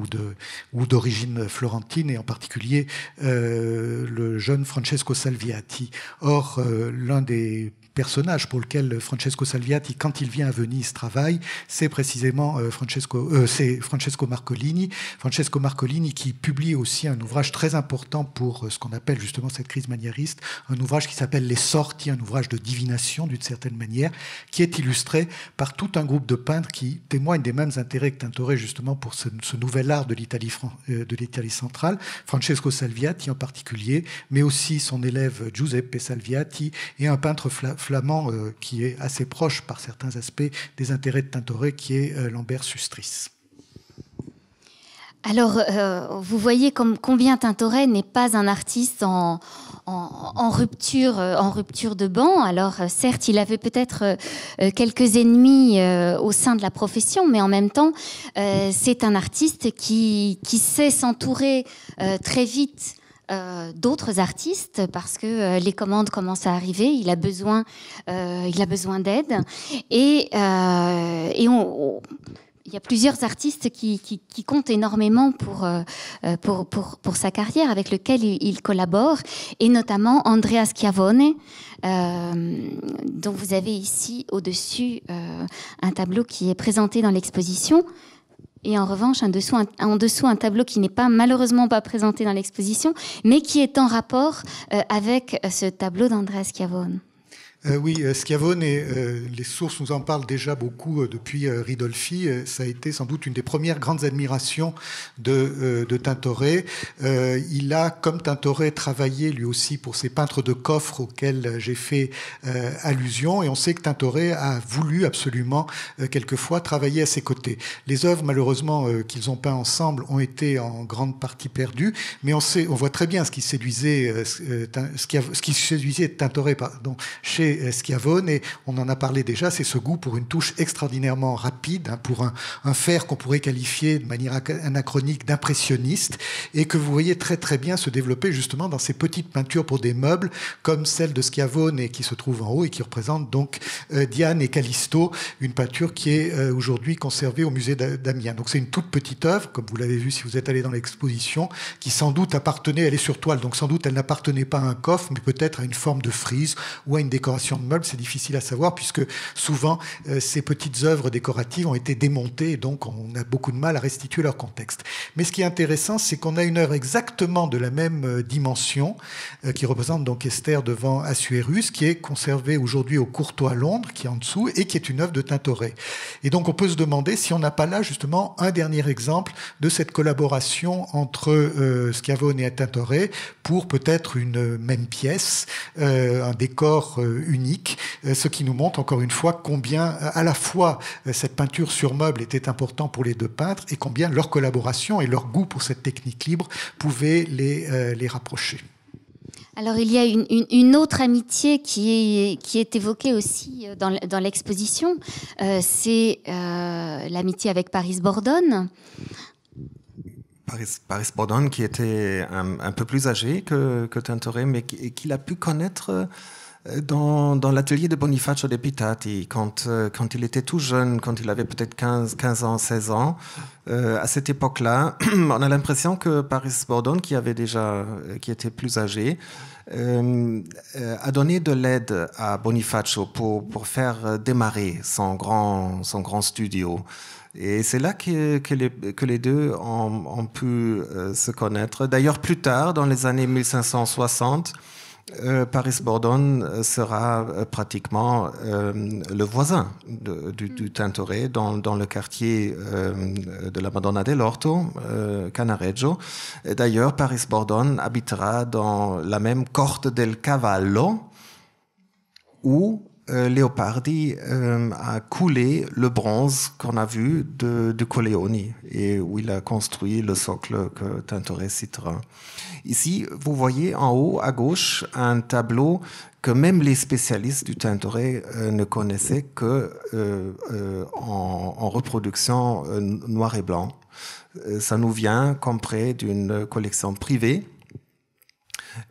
D: ou d'origine florentine, et en particulier le jeune Francesco Salviati. Or, l'un des personnage pour lequel Francesco Salviati, quand il vient à Venise, travaille, c'est précisément euh, Francesco, euh, c'est Francesco Marcolini. Francesco Marcolini qui publie aussi un ouvrage très important pour euh, ce qu'on appelle justement cette crise maniériste, un ouvrage qui s'appelle Les Sorties, un ouvrage de divination d'une certaine manière, qui est illustré par tout un groupe de peintres qui témoignent des mêmes intérêts que Tintoret justement pour ce, nouvel art de l'Italie, de l'Italie centrale. Francesco Salviati en particulier, mais aussi son élève Giuseppe Salviati et un peintre flamand flamand euh, qui est assez proche par certains aspects des intérêts de Tintoret, qui est euh, Lambert Sustris.
B: Alors, euh, vous voyez comme combien Tintoret n'est pas un artiste en, rupture, en rupture de banc. Alors, certes, il avait peut-être quelques ennemis au sein de la profession, mais en même temps, c'est un artiste qui, sait s'entourer très vite euh, d'autres artistes parce que euh, les commandes commencent à arriver, il a besoin, euh, il a besoin d'aide. Et, et il y a plusieurs artistes qui, qui, comptent énormément pour, pour, pour, sa carrière, avec lequel il, collabore, et notamment Andrea Schiavone, dont vous avez ici au-dessus un tableau qui est présenté dans l'exposition, et en revanche en dessous un, tableau qui n'est pas malheureusement pas présenté dans l'exposition, mais qui est en rapport euh, avec euh, ce tableau d'Andrés Chiavone.
D: Euh, oui, euh, Schiavone, et, euh, les sources nous en parlent déjà beaucoup depuis Ridolfi. ça a été sans doute une des premières grandes admirations de, Tintoret. il a, comme Tintoret, travaillé lui aussi pour ses peintres de coffre auxquels j'ai fait allusion. Et on sait que Tintoret a voulu absolument, quelquefois, travailler à ses côtés. Les œuvres, malheureusement, qu'ils ont peint ensemble ont été en grande partie perdues. Mais on, sait, on voit très bien ce qui séduisait, ce qui séduisait Tintoret chez chez Schiavone, et on en a parlé déjà, c'est ce goût pour une touche extraordinairement rapide, hein, pour un, fer qu'on pourrait qualifier de manière anachronique d'impressionniste, et que vous voyez très très bien se développer justement dans ces petites peintures pour des meubles, comme celle de Schiavone, et qui se trouve en haut, et qui représente donc euh, Diane et Callisto, une peinture qui est euh, aujourd'hui conservée au musée d'Amiens. Donc c'est une toute petite œuvre, comme vous l'avez vu si vous êtes allé dans l'exposition, qui sans doute appartenait, elle est sur toile, donc sans doute elle n'appartenait pas à un coffre, mais peut-être à une forme de frise ou à une décoration de meubles, c'est difficile à savoir puisque souvent euh, ces petites œuvres décoratives ont été démontées et donc on a beaucoup de mal à restituer leur contexte. Mais ce qui est intéressant, c'est qu'on a une œuvre exactement de la même euh, dimension euh, qui représente donc Esther devant Assuérus, qui est conservée aujourd'hui au Courtois Londres, qui est en dessous et qui est une œuvre de Tintoret. Et donc on peut se demander si on n'a pas là justement un dernier exemple de cette collaboration entre Scavone Schiavone et Tintoret pour peut-être une même pièce, un décor unique, euh, ce qui nous montre encore une fois combien euh, à la fois euh, cette peinture sur meuble était importante pour les deux peintres et combien leur collaboration et leur goût pour cette technique libre pouvaient les, les rapprocher.
B: Alors il y a une, autre amitié qui est, qui est, évoquée aussi dans, l'exposition, c'est l'amitié avec Paris Bordone.
C: Paris, Paris Bordone qui était un, peu plus âgé que, que Tintoret, mais qu'il qui a pu connaître dans, l'atelier de Bonifacio de Pitati, quand, euh, quand il était tout jeune, quand il avait peut-être 15, ans, 16 ans, euh, à cette époque-là, [clears throat] on a l'impression que Paris Bordone, qui avait déjà, euh, qui était plus âgé, a donné de l'aide à Bonifacio pour, pour faire démarrer son grand, son grand studio. Et c'est là que, que, les, que, les, deux ont, ont pu se connaître. D'ailleurs, plus tard, dans les années 1560, euh, paris Bordon euh, sera euh, pratiquement le voisin du, mm. Tintoret dans, le quartier de la Madonna dell'Orto, Canareggio. D'ailleurs, Paris-Bordone habitera dans la même Corte del Cavallo où euh, Léopardi Leopardi euh, a coulé le bronze qu'on a vu de, de et où il a construit le socle que Tintoret citera. Ici, vous voyez en haut à gauche un tableau que même les spécialistes du Tintoret euh, ne connaissaient que en, en, reproduction noir et blanc. Ça nous vient comme près d'une collection privée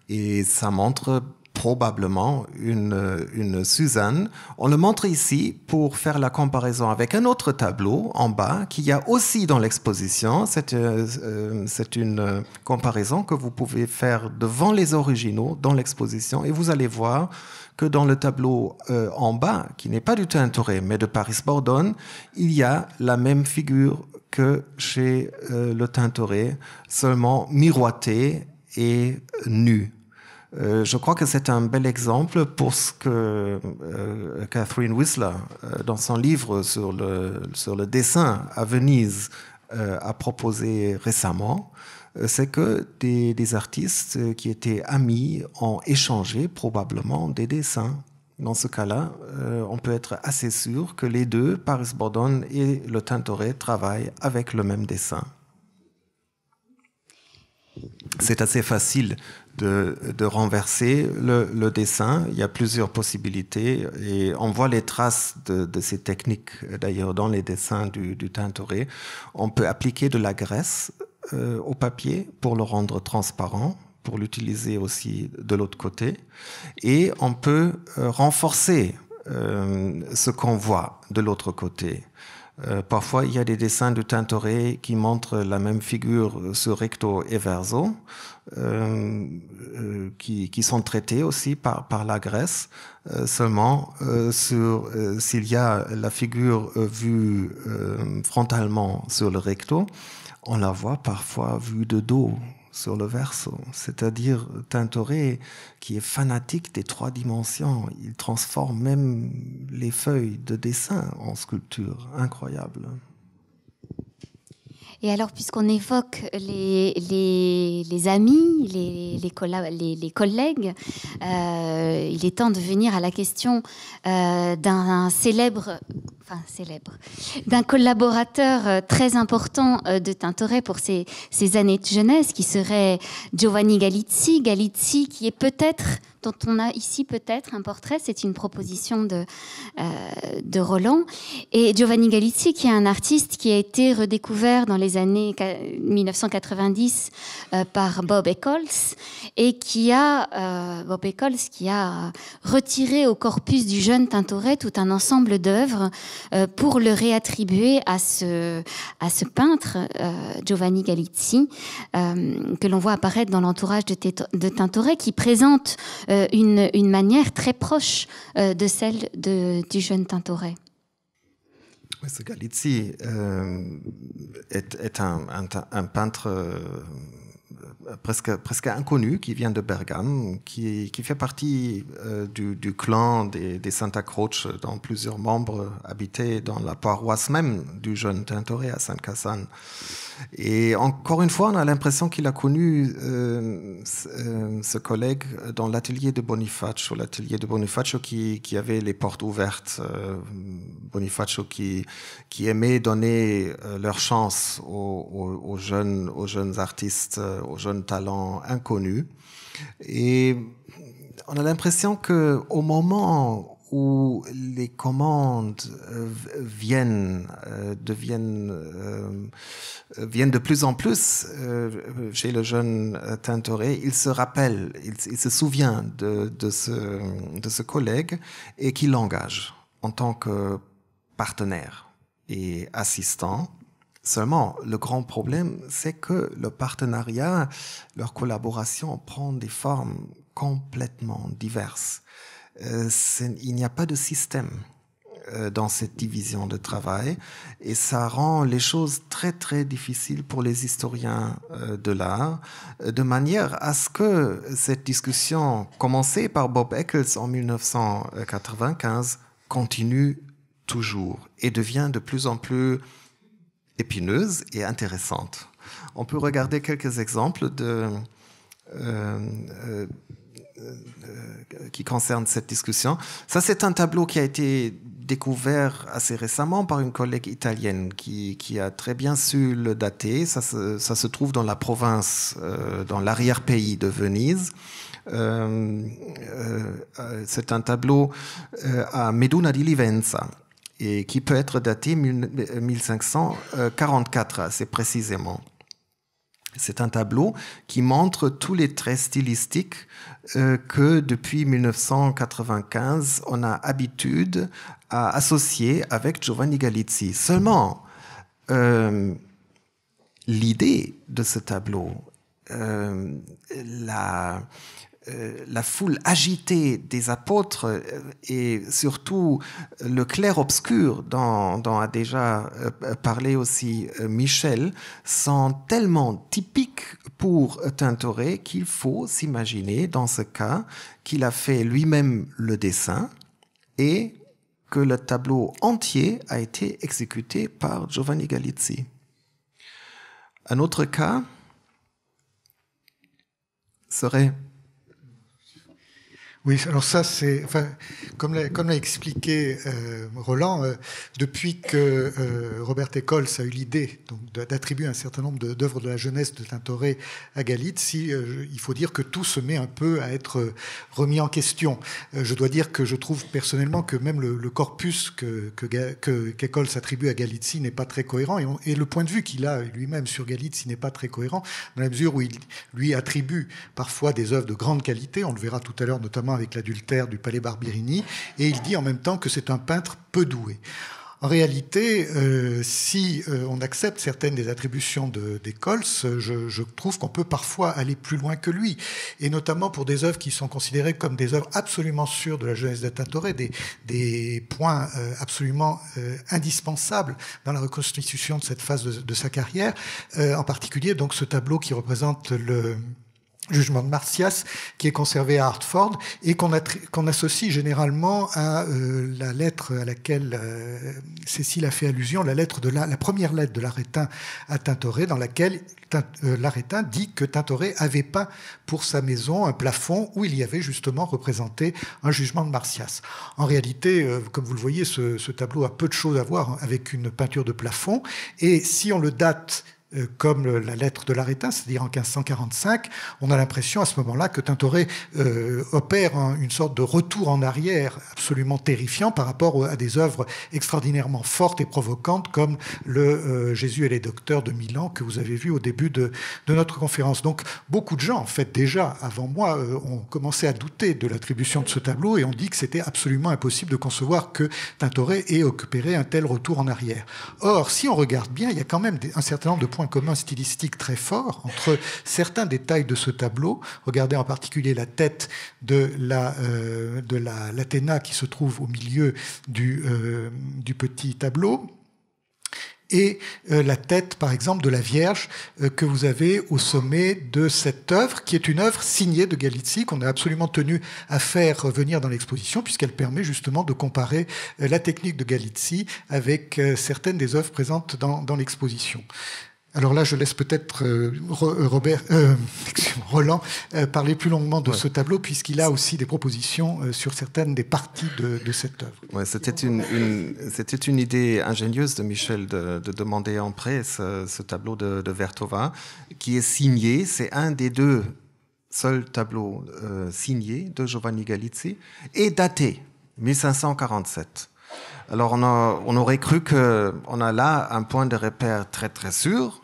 C: et ça montre probablement une, Suzanne. On le montre ici pour faire la comparaison avec un autre tableau en bas qu'il y a aussi dans l'exposition. C'est euh, euh, une euh, comparaison que vous pouvez faire devant les originaux dans l'exposition et vous allez voir que dans le tableau en bas, qui n'est pas du Tintoret mais de Paris-Bordone, il y a la même figure que chez le Tintoret, seulement miroité et nue. Euh, je crois que c'est un bel exemple pour ce que euh, Catherine Whistler, euh, dans son livre sur le, dessin à Venise, a proposé récemment. C'est que des, des, artistes qui étaient amis ont échangé probablement des dessins. Dans ce cas-là, on peut être assez sûr que les deux, Paris Bordone et le Tintoret, travaillent avec le même dessin. C'est assez facile de, renverser le, dessin. Il y a plusieurs possibilités et on voit les traces de, ces techniques d'ailleurs dans les dessins du, du On peut appliquer de la graisse euh, au papier pour le rendre transparent pour l'utiliser aussi de l'autre côté. Et on peut euh, renforcer euh, ce qu'on voit de l'autre côté. Euh, parfois, il y a des dessins de Tintoret qui montrent la même figure sur euh, recto et verso, euh, qui, sont traités aussi par, par la Grèce. seulement, sur s'il y a la figure vue frontalement sur le recto, on la voit parfois vue de dos sur le verso, c'est-à-dire Tintoret, qui est fanatique des trois dimensions, il transforme même les feuilles de dessin en sculpture, incroyable.
B: Et alors, puisqu'on évoque les, les, amis, les, les collègues, euh, il est temps de venir à la question euh, d'un célèbre enfin célèbre, d'un collaborateur euh, très important euh, de Tintoret pour ses, années de jeunesse, qui serait Giovanni Galizzi. Galizzi, qui est peut-être, dont on a ici peut-être un portrait, c'est une proposition de, euh, de Roland. Et Giovanni Galizzi, qui est un artiste qui a été redécouvert dans les années 1990 par Bob Eccles, et qui a, Bob Eccles, qui a retiré au corpus du jeune Tintoret tout un ensemble d'œuvres euh, pour le réattribuer à ce, à ce peintre, euh, Giovanni Galizzi, euh, que l'on voit apparaître dans l'entourage de, de, Tintoret, qui présente une, manière très proche de celle du jeune Tintoret.
C: Galizzi est, est, un peintre presque, presque inconnu qui vient de Bergame, qui, fait partie euh, du, clan des, des, Santa Croce, dont plusieurs membres habitaient dans la paroisse même du jeune Tintoret à sainte cassan et encore une fois, on a l'impression qu'il a connu euh, euh, ce collègue dans l'atelier de Bonifacio, l'atelier de Bonifacio qui, avait les portes ouvertes, euh, Bonifacio qui, qui aimait donner leur chance aux, aux, jeunes, aux jeunes artistes, aux jeunes talents inconnus. Et on a l'impression que au moment où les commandes euh, viennent, euh, deviennent, euh, viennent de plus en plus chez le jeune Tintoret, il se rappelle, il, se souvient de, de, ce, de ce collègue et qui l'engage en tant que partenaire et assistant. Seulement, le grand problème, c'est que le partenariat, leur collaboration prend des formes complètement diverses euh, il n'y a pas de système euh, dans cette division de travail et ça rend les choses très très difficiles pour les historiens euh, de l'art de manière à ce que cette discussion commencée par Bob Eccles en 1995 continue toujours et devient de plus en plus épineuse et intéressante. On peut regarder quelques exemples de euh, euh, qui concerne cette discussion. Ça, c'est un tableau qui a été découvert assez récemment par une collègue italienne qui, a très bien su le dater. Ça se, trouve dans la province, euh, dans l'arrière-pays de Venise. c'est un tableau à Meduna di Livenza et qui peut être daté 1544 assez précisément. C'est un tableau qui montre tous les traits stylistiques euh, que depuis 1995, on a habitude à associer avec Giovanni Galizzi. Seulement, euh, l'idée de ce tableau, euh, la, foule agitée des apôtres et surtout le clair-obscur dont, a déjà parlé aussi Michel sont tellement typiques pour Tintoret qu'il faut s'imaginer, dans ce cas, qu'il a fait lui-même le dessin et que le tableau entier a été exécuté par Giovanni Galizzi.
D: Un autre cas serait oui, alors ça, c'est, enfin, comme l'a, comme l'a expliqué euh, Roland, euh, depuis que euh, Robert Eccles a eu l'idée d'attribuer un certain nombre d'œuvres de la jeunesse de Tintoret à Galitz, si, il faut dire que tout se met un peu à être remis en question. je dois dire que je trouve personnellement que même le, corpus que, que, qu'Eccles attribue à Galitzi n'est pas très cohérent, et, et, le point de vue qu'il a lui-même sur Galitzi n'est pas très cohérent, dans la mesure où il lui attribue parfois des œuvres de grande qualité, on le verra tout à l'heure notamment avec l'adultère du palais Barbirini, et il dit en même temps que c'est un peintre peu doué. En réalité, euh, si euh, on accepte certaines des attributions de, des je, trouve qu'on peut parfois aller plus loin que lui, et notamment pour des œuvres qui sont considérées comme des œuvres absolument sûres de la jeunesse de des, points euh, absolument indispensables dans la reconstitution de cette phase de, de sa carrière, en particulier donc ce tableau qui représente le jugement de Martias qui est conservé à Hartford et qu'on associe généralement à euh, la lettre à laquelle euh, Cécile a fait allusion, la, lettre de la, première lettre de L'Arrêtin à Tintoret, dans laquelle euh, L'Arrêtin dit que Tintoret avait peint pour sa maison un plafond où il y avait justement représenté un jugement de Martias. En réalité, comme vous le voyez, ce, ce tableau a peu de choses à voir hein, avec une peinture de plafond, et si on le date euh, comme la lettre de l'Arétin, c'est-à-dire en 1545, on a l'impression à ce moment-là que Tintoret euh, opère une sorte de retour en arrière absolument terrifiant par rapport à des œuvres extraordinairement fortes et provocantes comme le euh, Jésus et les docteurs de Milan que vous avez vu au début de, notre conférence. Donc beaucoup de gens, en fait déjà avant moi, ont commencé à douter de l'attribution de ce tableau et ont dit que c'était absolument impossible de concevoir que Tintoret ait opéré un tel retour en arrière. Or, si on regarde bien, il y a quand même un certain nombre de points commun stylistique très fort entre certains détails de ce tableau. Regardez en particulier la tête de la euh, de l'Athéna qui se trouve au milieu du, euh, du petit tableau et euh, la tête, par exemple, de la Vierge que vous avez au sommet de cette œuvre, qui est une œuvre signée de Galizzi, qu'on a absolument tenu à faire venir dans l'exposition, puisqu'elle permet justement de comparer la technique de Galizzi avec certaines des œuvres présentes dans, dans l'exposition. Alors là, je laisse peut-être euh, euh, Robert, euh, [laughs] Roland parler plus longuement de ce tableau, puisqu'il a aussi des propositions sur certaines des parties de, cette
C: œuvre. c'était une, idée ingénieuse de Michel de, demander en prêt ce, tableau de, Vertova, qui est signé. C'est un des deux seuls tableaux signés de Giovanni Galizzi et daté 1547. Alors on, on, aurait cru qu'on a là un point de repère très très sûr,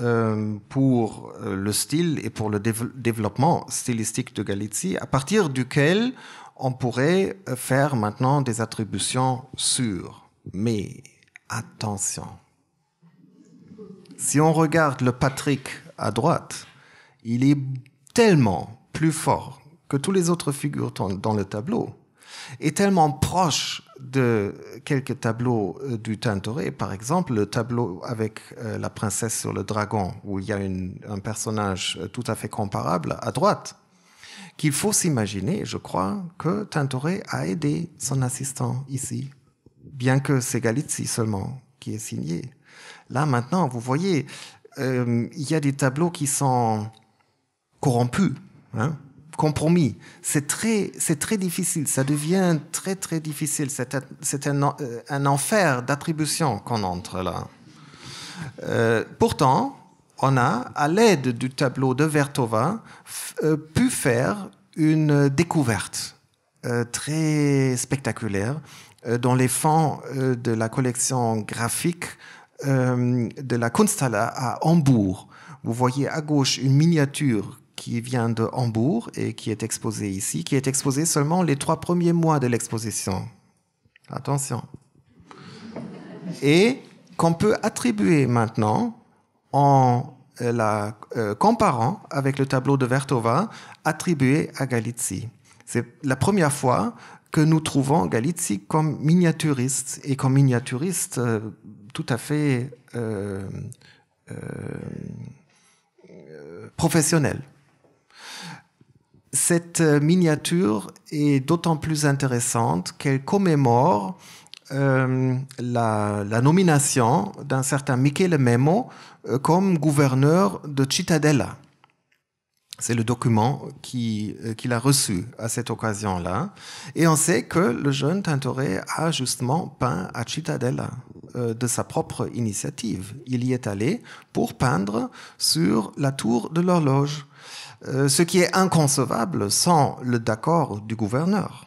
C: euh, pour euh, le style et pour le développement stylistique de Galizzi, à partir duquel on pourrait euh, faire maintenant des attributions sûres. Mais attention, si on regarde le Patrick à droite, il est tellement plus fort que tous les autres figures dans le tableau, et tellement proche de quelques tableaux euh, du Tintoret, par exemple le tableau avec euh, la princesse sur le dragon, où il y a un personnage euh, tout à fait comparable à droite, qu'il faut s'imaginer, je crois, que Tintoret a aidé son assistant ici, bien que c'est Galizzi seulement qui est signé. Là maintenant, vous voyez, il y a des tableaux qui sont corrompus. Hein compromis. C'est très, c'est très difficile. Ça devient très, très difficile. C'est un, euh, enfer d'attribution qu'on entre là. Euh, pourtant, on a, à l'aide du tableau de Vertova, euh, pu faire une découverte très spectaculaire dans les fonds de la collection graphique de la Kunsthalle à Hambourg. Vous voyez à gauche une miniature qui vient de Hambourg et qui est exposé ici, qui est exposé seulement les trois premiers mois de l'exposition. Attention. Et qu'on peut attribuer maintenant en euh, la euh, comparant avec le tableau de Vertova attribué à Galizzi. C'est la première fois que nous trouvons Galizzi comme miniaturiste et comme miniaturiste euh, tout à fait professionnel. Cette euh, miniature est d'autant plus intéressante qu'elle commémore euh, la, nomination d'un certain Michele Memo euh, comme gouverneur de Cittadella. C'est le document qu'il a reçu à cette occasion-là. Et on sait que le jeune Tintoret a justement peint à Cittadella de sa propre initiative. Il y est allé pour peindre sur la tour de l'horloge euh, ce qui est inconcevable sans le d'accord du gouverneur.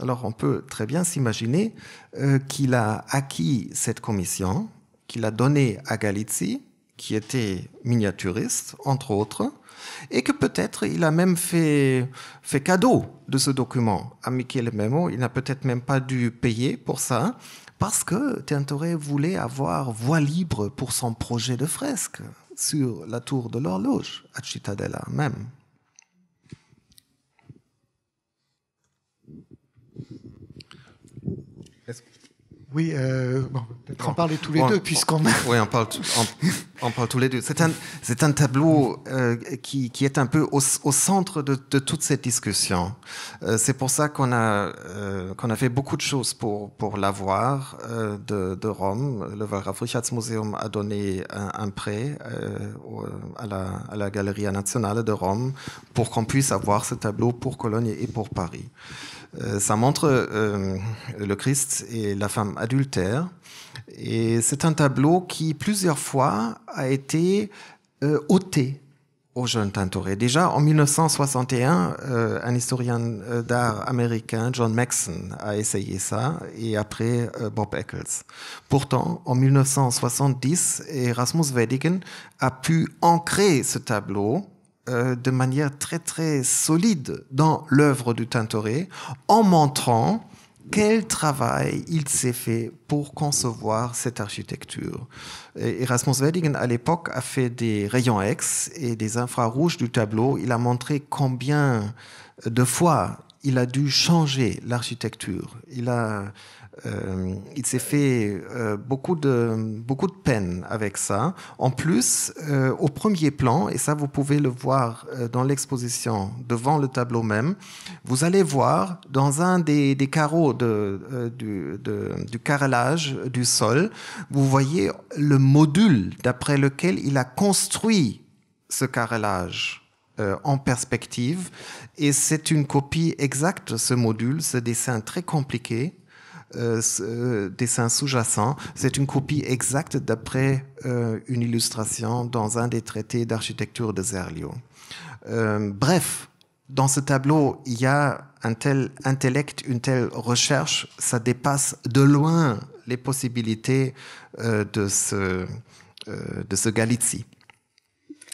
C: Alors on peut très bien s'imaginer euh, qu'il a acquis cette commission, qu'il a donnée à Galizzi, qui était miniaturiste, entre autres, et que peut-être il a même fait, cadeau de ce document à Michele Memo. Il n'a peut-être même pas dû payer pour ça, parce que Tintoret voulait avoir voie libre pour son projet de fresque sur la tour de l'horloge, à Cittadella même.
D: Oui, euh, peut-être en parler tous les deux, puisqu'on Oui, on
C: parle, parle, tous les deux. C'est un, tableau euh, qui, est un peu au, centre de, toute cette discussion. Euh, c'est pour ça qu'on a, fait beaucoup de choses pour, l'avoir de, Rome. Le Wallraf Richards a donné un, prêt à la, Galerie nationale de Rome pour qu'on puisse avoir ce tableau pour Cologne et pour Paris. Euh, ça montre euh, le Christ et la femme adultère. Et c'est un tableau qui, plusieurs fois, a été euh, ôté au jeune Tintoret. Déjà en 1961, un historien d'art américain, John Maxson, a essayé ça, et après Bob Eccles. Pourtant, en 1970, Erasmus Weddigen a pu ancrer ce tableau euh, de manière très très solide dans l'œuvre du Tintoret en montrant quel travail il s'est fait pour concevoir cette architecture. Erasmus Weddingen, à l'époque, a fait des rayons X et des infrarouges du tableau. Il a montré combien de fois il a dû changer l'architecture. Il a euh, il s'est fait euh, beaucoup, de, beaucoup de peine avec ça. En plus, euh, au premier plan, et ça vous pouvez le voir dans l'exposition, devant le tableau même, vous allez voir dans un des, des carreaux du, du carrelage du sol, vous voyez le module d'après lequel il a construit ce carrelage. en perspective. Et c'est une copie exacte, ce module, ce dessin très compliqué euh, euh, dessin sous-jacent. C'est une copie exacte d'après euh, une illustration dans un des traités d'architecture de Zerlio. bref, dans ce tableau, il y a un tel intellect, une telle recherche, ça dépasse de loin les possibilités de ce, de ce Galizzi.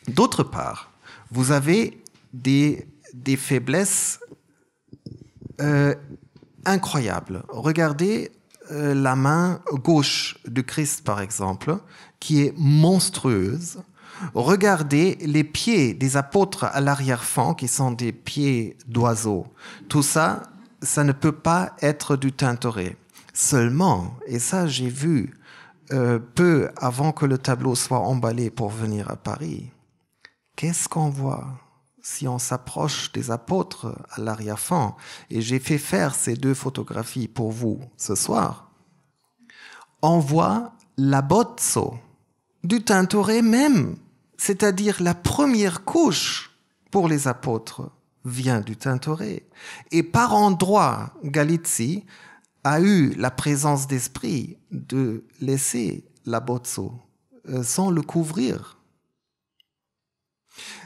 C: D'autre part, vous avez des, des faiblesses euh, incroyable. Regardez euh, la main gauche du Christ, par exemple, qui est monstrueuse. Regardez les pieds des apôtres à l'arrière-fond, qui sont des pieds d'oiseaux. Tout ça, ça ne peut pas être du tintoré. Seulement, et ça j'ai vu euh, peu avant que le tableau soit emballé pour venir à Paris, qu'est-ce qu'on voit si on s'approche des apôtres à l'arrière-fond, et j'ai fait faire ces deux photographies pour vous ce soir, on voit la bozzo du Tintoret même, c'est-à-dire la première couche pour les apôtres vient du Tintoret. Et par endroit, Galizzi a eu la présence d'esprit de laisser la bozzo euh, sans le couvrir.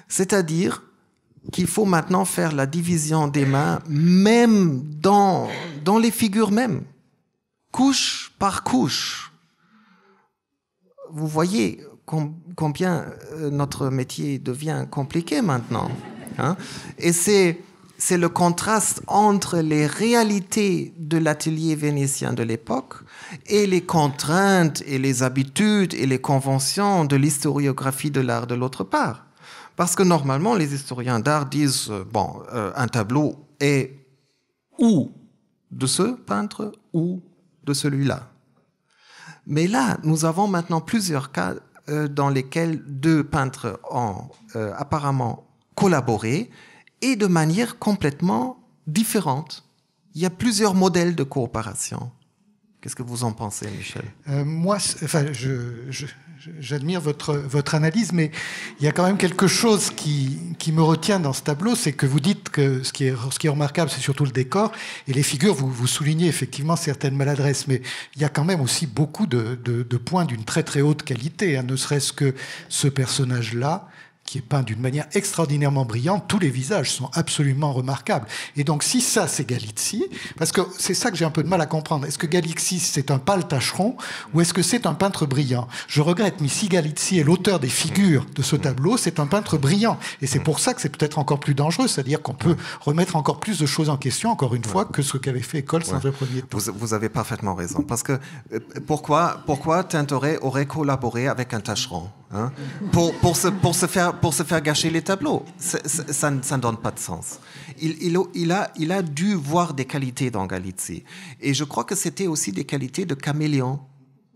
C: C'est-à-dire, qu'il faut maintenant faire la division des mains, même dans, les figures mêmes, couche par couche. Vous voyez combien euh, notre métier devient compliqué maintenant. Hein. Et c'est c'est le contraste entre les réalités de l'atelier vénitien de l'époque et les contraintes et les habitudes et les conventions de l'historiographie de l'art de l'autre part. Parce que normalement, les historiens d'art disent, euh, bon, euh, un tableau est ou de ce peintre ou de celui-là. Mais là, nous avons maintenant plusieurs cas euh, dans lesquels deux peintres ont apparemment collaboré et de manière complètement différente. Il y a plusieurs modèles de coopération. Qu'est-ce que vous en pensez, Michel
D: Moi, enfin, je, je, J'admire votre, votre analyse, mais il y a quand même quelque chose qui, qui me retient dans ce tableau, c'est que vous dites que ce qui est, ce qui est remarquable, c'est surtout le décor, et les figures, vous, vous soulignez effectivement certaines maladresses, mais il y a quand même aussi beaucoup de, de, points d'une très très haute qualité, hein, ne serait-ce que ce personnage-là, qui est peint d'une manière extraordinairement brillante. Tous les visages sont absolument remarquables. Et donc, si ça, c'est Galizzi, parce que c'est ça que j'ai un peu de mal à comprendre. Est-ce que Galizzi, c'est un pâle tacheron ou est-ce que c'est un peintre brillant Je regrette, mais si Galizzi est l'auteur des figures de ce tableau, c'est un peintre brillant. Et c'est pour ça que c'est peut-être encore plus dangereux, c'est-à-dire qu'on peut remettre encore plus de choses en question, encore une fois, que ce qu'avait fait École sans premier
C: Vous, avez parfaitement raison. Parce que euh, pourquoi, pourquoi Tintoret aurait collaboré avec un tacheron Hein. pour, pour, se, faire, pour se faire gâcher les tableaux. Ça, ça, ne donne pas de sens. Il, a, dû voir des qualités dans Et je crois que c'était aussi des qualités de caméléon.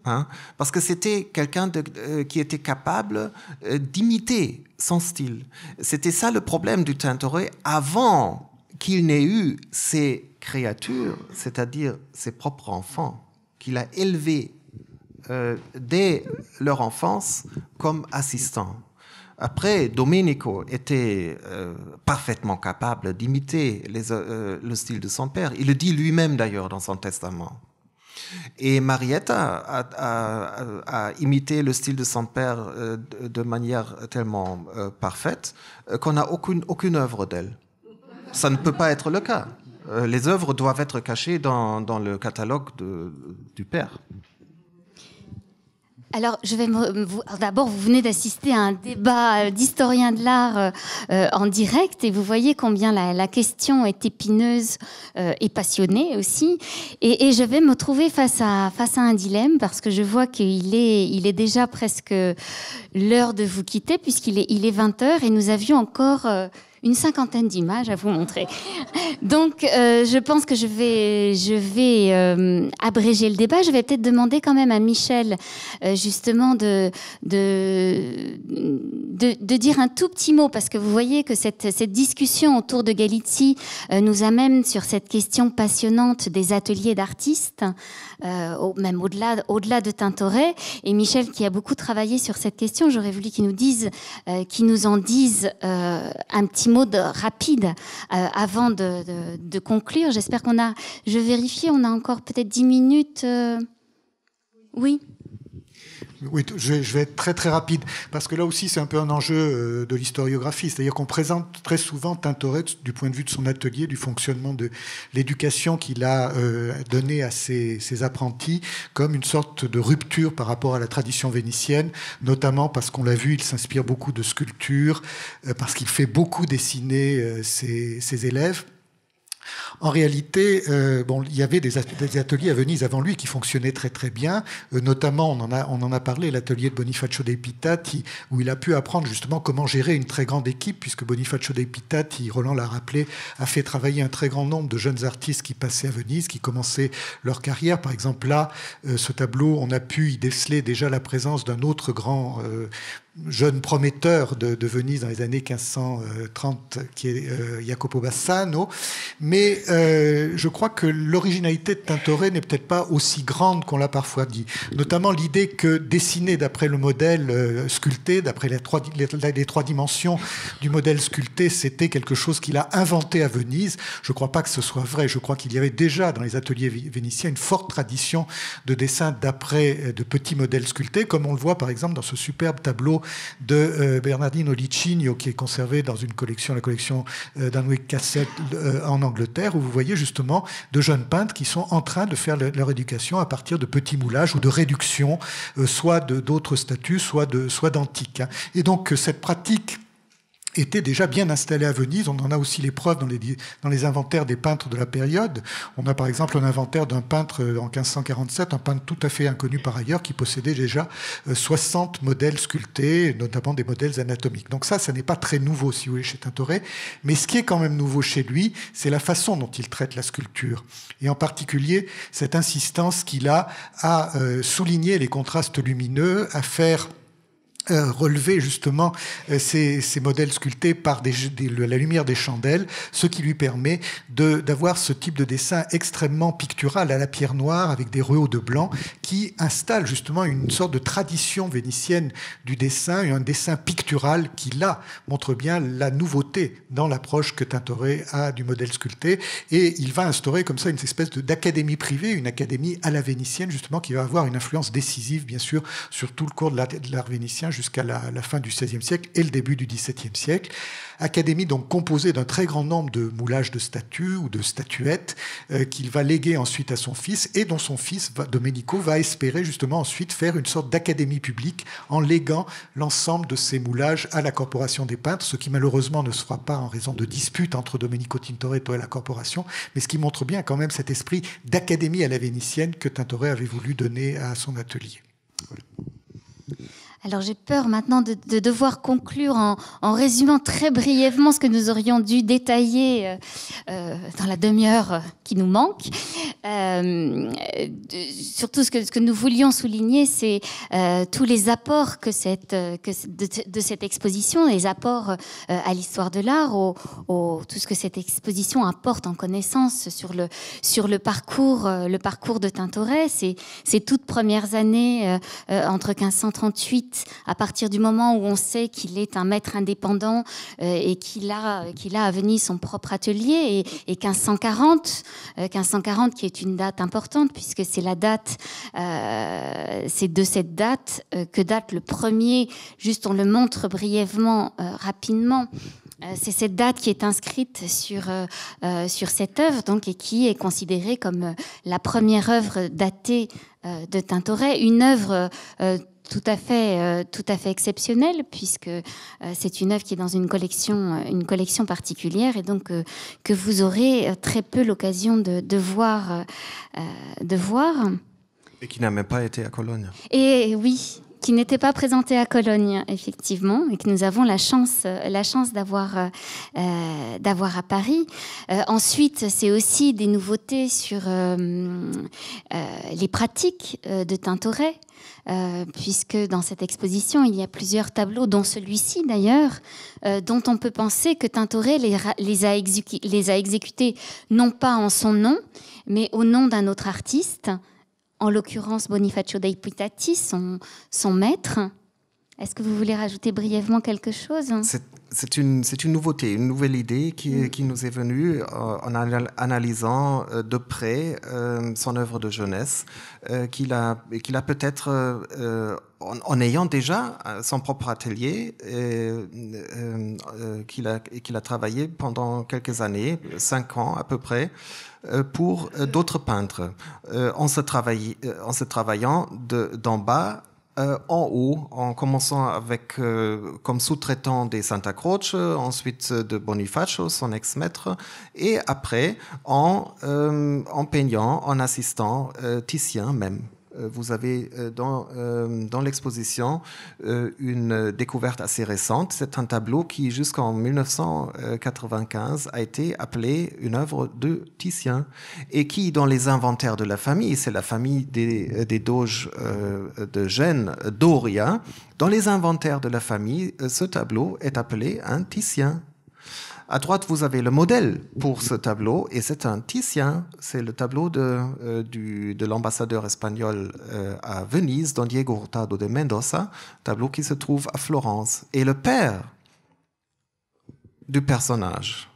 C: Hein. parce que c'était quelqu'un euh, qui était capable euh, d'imiter son style. C'était ça le problème du Tintoret avant qu'il n'ait eu ses créatures, c'est-à-dire ses propres enfants, qu'il a élevés euh, dès leur enfance comme assistants. Après, Domenico était euh, parfaitement capable d'imiter euh, le style de son père. Il le dit lui-même d'ailleurs dans son testament. Et Marietta a, imité le style de son père de manière tellement parfaite qu'on n'a aucune, aucune œuvre d'elle. Ça ne peut pas être le cas. les œuvres doivent être cachées dans, le catalogue du père
B: alors, je vais d'abord, vous venez d'assister à un débat euh, d'historien de l'art euh, euh, en direct et vous voyez combien la, question est épineuse et passionnée aussi. Et, je vais me trouver face à, face à un dilemme parce que je vois qu'il est, il est déjà presque l'heure de vous quitter puisqu'il est, il est 20h et nous avions encore une cinquantaine d'images à vous montrer. Donc, euh, je pense que je vais, euh, abréger le débat. Je vais peut-être demander quand même à Michel, euh, justement, de dire un tout petit mot, parce que vous voyez que cette, discussion autour de Galici nous amène sur cette question passionnante des ateliers d'artistes, même au-delà au -delà de Tintoret. Et Michel, qui a beaucoup travaillé sur cette question, j'aurais voulu qu'il nous, dise, qu'il nous en dise un petit Mode rapide euh, avant de, conclure. J'espère qu'on a. Je vérifie, on a encore peut-être 10 minutes. Euh. Oui.
D: Oui, je vais être très très rapide, parce que là aussi c'est un peu un enjeu euh, de l'historiographie, c'est-à-dire qu'on présente très souvent Tintoret du point de vue de son atelier, du fonctionnement de l'éducation qu'il a euh, donnée à ses, apprentis, comme une sorte de rupture par rapport à la tradition vénitienne, notamment parce qu'on l'a vu, il s'inspire beaucoup de sculptures, euh, parce qu'il fait beaucoup dessiner ses, ses élèves. En réalité, euh, bon, il y avait des, ateliers à Venise avant lui qui fonctionnaient très très bien. Euh, notamment, on en a, on en a parlé, l'atelier de Bonifacio De où il a pu apprendre justement comment gérer une très grande équipe, puisque Bonifacio De Roland l'a rappelé, a fait travailler un très grand nombre de jeunes artistes qui passaient à Venise, qui commençaient leur carrière. Par exemple, là, euh, ce tableau, on a pu y déceler déjà la présence d'un autre grand jeune prometteur de, Venise dans les années 1530, qui est euh, Jacopo Bassano. Mais euh, je crois que l'originalité de Tintoret n'est peut-être pas aussi grande qu'on l'a parfois dit. Notamment l'idée que dessiner d'après le modèle euh, sculpté, d'après les trois, les, les trois, dimensions du modèle sculpté, c'était quelque chose qu'il a inventé à Venise. Je ne crois pas que ce soit vrai. Je crois qu'il y avait déjà dans les ateliers vénitiens une forte tradition de dessin d'après de petits modèles sculptés, comme on le voit par exemple dans ce superbe tableau de euh, Bernardino Licinio, qui est conservé dans une collection, la collection euh, Cassett Cassette euh, en Angleterre, où vous voyez justement de jeunes peintres qui sont en train de faire leur éducation à partir de petits moulages ou de réductions, euh, soit de, d'autres statues, soit, de, d'antiques. Hein. Et donc cette pratique était déjà bien installé à Venise. On en a aussi les preuves dans les, dans les inventaires des peintres de la période. On a par exemple un inventaire d'un peintre euh, en 1547, un peintre tout à fait inconnu par ailleurs, qui possédait déjà 60 euh, modèles sculptés, notamment des modèles anatomiques. Donc ça, ça n'est pas très nouveau, si vous voulez, chez Tintoret. Mais ce qui est quand même nouveau chez lui, c'est la façon dont il traite la sculpture. Et en particulier, cette insistance qu'il a à euh, souligner les contrastes lumineux, à faire euh, relever justement euh, ces, modèles sculptés par la lumière des chandelles, ce qui lui permet d'avoir ce type de dessin extrêmement pictural à la pierre noire avec des rehauts de blanc qui installe justement une sorte de tradition vénitienne du dessin, et un dessin pictural qui là montre bien la nouveauté dans l'approche que Tintoret a du modèle sculpté et il va instaurer comme ça une espèce d'académie privée, une académie à la vénitienne justement qui va avoir une influence décisive bien sûr sur tout le cours de l'art vénitien jusqu'à la, fin du XVIe siècle et le début du XVIIe siècle. Académie donc composée d'un très grand nombre de moulages de statues ou de statuettes euh, qu'il va léguer ensuite à son fils et dont son fils, Domenico, va espérer justement ensuite faire une sorte d'académie publique en léguant l'ensemble de ces moulages à la Corporation des peintres, ce qui malheureusement ne se fera pas en raison de disputes entre Domenico Tintoretto et la Corporation, mais ce qui montre bien quand même cet esprit d'académie à la vénitienne que Tintoret avait voulu donner à son atelier.
B: Alors j'ai peur maintenant de, devoir conclure en, en, résumant très brièvement ce que nous aurions dû détailler euh, euh, dans la demi-heure qui nous manque. Euh, surtout ce que, ce que, nous voulions souligner, c'est tous les apports que cette, que de, cette exposition, les apports à l'histoire de l'art, au, tout ce que cette exposition apporte en connaissance sur le, sur le, parcours, le parcours de Tintoret, Ces toutes premières années entre 1538 à partir du moment où on sait qu'il est un maître indépendant euh, et qu'il a, qu'il a à venir son propre atelier, et, 1540, 1540 euh, qui est une date importante puisque c'est la date, euh, c'est de cette date que date le premier, juste on le montre brièvement, rapidement, c'est cette date qui est inscrite sur, sur cette œuvre donc, et qui est considérée comme la première œuvre datée de Tintoret, une œuvre tout à fait, euh, tout à fait puisque euh, c'est une œuvre qui est dans une collection, euh, une collection particulière et donc que vous aurez très peu l'occasion de, voir, de voir.
C: Et qui n'a même pas été à Cologne.
B: Et oui, qui n'était pas présenté à Cologne, effectivement, et que nous avons la chance, la chance d'avoir, euh, euh, à Paris. Euh, ensuite, c'est aussi des nouveautés sur les pratiques de Tintoret. puisque dans cette exposition, il y a plusieurs tableaux, dont celui-ci d'ailleurs, dont on peut penser que Tintoret les a exécutés non pas en son nom, mais au nom d'un autre artiste, en l'occurrence Bonifacio dei Pitati, son, son maître. Est-ce que vous voulez rajouter brièvement quelque chose hein?
C: C'est une, une, nouveauté, une nouvelle idée qui, mm. nous est venue euh, en analysant euh, de près euh, son œuvre de jeunesse, qu'il a, a peut-être, en, ayant déjà son propre atelier, qu'il a, a travaillé pendant quelques années, cinq ans à peu près. Euh, pour euh, d'autres peintres, euh, en se, travaillant d'en bas en haut, en commençant avec comme sous-traitant des Santa Croce, ensuite de Bonifacio, son ex-maître, et après en, en peignant, en assistant Titien même. Euh, vous avez euh, dans, euh, dans l'exposition une découverte assez récente. C'est un tableau qui, jusqu'en 1995, a été appelé une œuvre de Titien et qui, dans les inventaires de la famille, c'est la famille des, des doges de Gênes, Doria, dans les inventaires de la famille, ce tableau est appelé un Titien. À droite, vous avez le modèle pour ce tableau, et c'est un Titien. C'est le tableau de, euh, du, de l'ambassadeur espagnol euh, à Venise, Don Diego Hurtado de Mendoza, tableau qui se trouve à Florence. Et le père du personnage,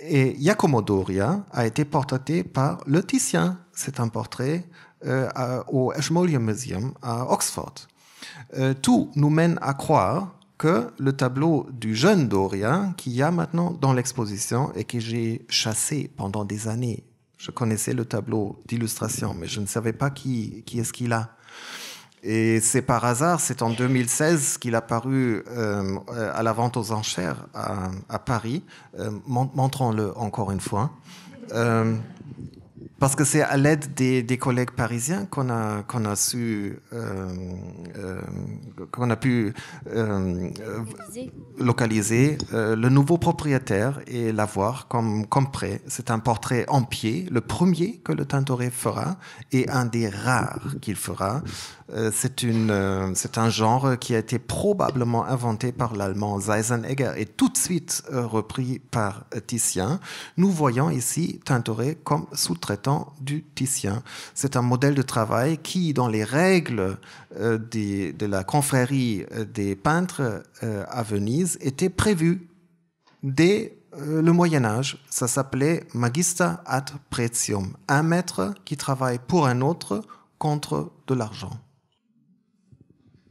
C: et Giacomo Doria, a été portraité par le Titien. C'est un portrait euh, au Ashmolean Museum à Oxford. tout nous mène à croire que le tableau du jeune Dorian qui y a maintenant dans l'exposition et que j'ai chassé pendant des années. Je connaissais le tableau d'illustration, mais je ne savais pas qui, qui est-ce qu'il a. Et c'est par hasard, c'est en 2016 qu'il a paru euh, à la vente aux enchères à, Paris. Euh, montrons-le encore une fois. Euh, parce que c'est à l'aide des, des, collègues parisiens qu'on a, qu'on a su, euh, euh, qu'on a pu localiser, euh, le nouveau propriétaire et l'avoir comme, comme prêt. C'est un portrait en pied, le premier que le Tintoret fera et un des rares qu'il fera. Euh, euh, c'est un genre qui a été probablement inventé par l'allemand Zeisenegger et tout de suite euh, repris par Titien. Nous voyons ici Tintoret comme sous-traitant du Titien. C'est un modèle de travail qui, dans les règles de la confrérie des peintres à Venise, était prévu dès le Moyen Âge, ça s'appelait Magista ad pretium, un maître qui travaille pour un autre contre de l'argent.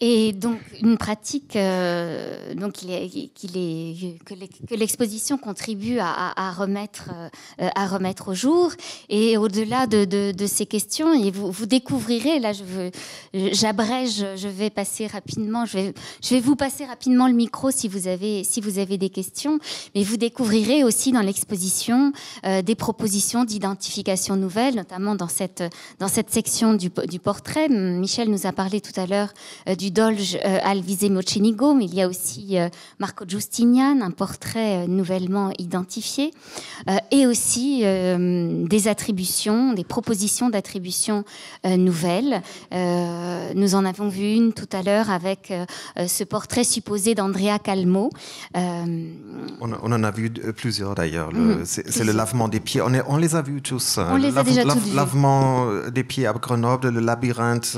B: Et donc une pratique euh, donc il est, est, que l'exposition contribue à, remettre, euh, à remettre au jour. Et au-delà de, ces questions, et vous, vous découvrirez, là j'abrège, je, vais passer rapidement, je vais, je vais vous passer rapidement le micro si vous avez, si vous avez des questions, mais vous découvrirez aussi dans l'exposition euh, des propositions d'identification nouvelle, notamment dans cette, dans cette section du, du portrait. Michel nous a parlé tout à l'heure du du Dolge euh, Alvise Mocenigo, mais il y a aussi euh, Marco Giustinian, un portrait euh, nouvellement identifié, et aussi des attributions, des propositions d'attributions nouvelles. nous en avons vu une tout à l'heure avec ce portrait supposé d'Andrea Calmo. On,
C: en a vu plusieurs d'ailleurs. Mhm, c'est le lavement des pieds. On, les a vus tous. Hein. On les a déjà Le Lavement des pieds à Grenoble, le labyrinthe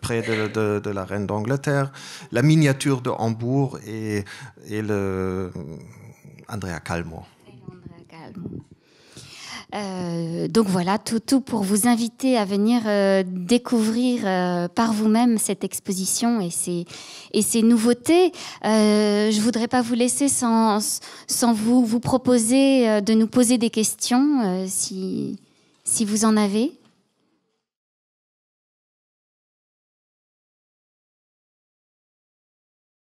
C: près de de, la reine d'Angleterre, la miniature de Hambourg et, et le Andrea Calmo.
B: Euh, donc voilà, tout, tout, pour vous inviter à venir euh, découvrir euh, par vous-même cette exposition et ses, et ses nouveautés. je voudrais pas vous laisser sans, sans vous, vous proposer de nous poser des questions
D: si, si vous en avez.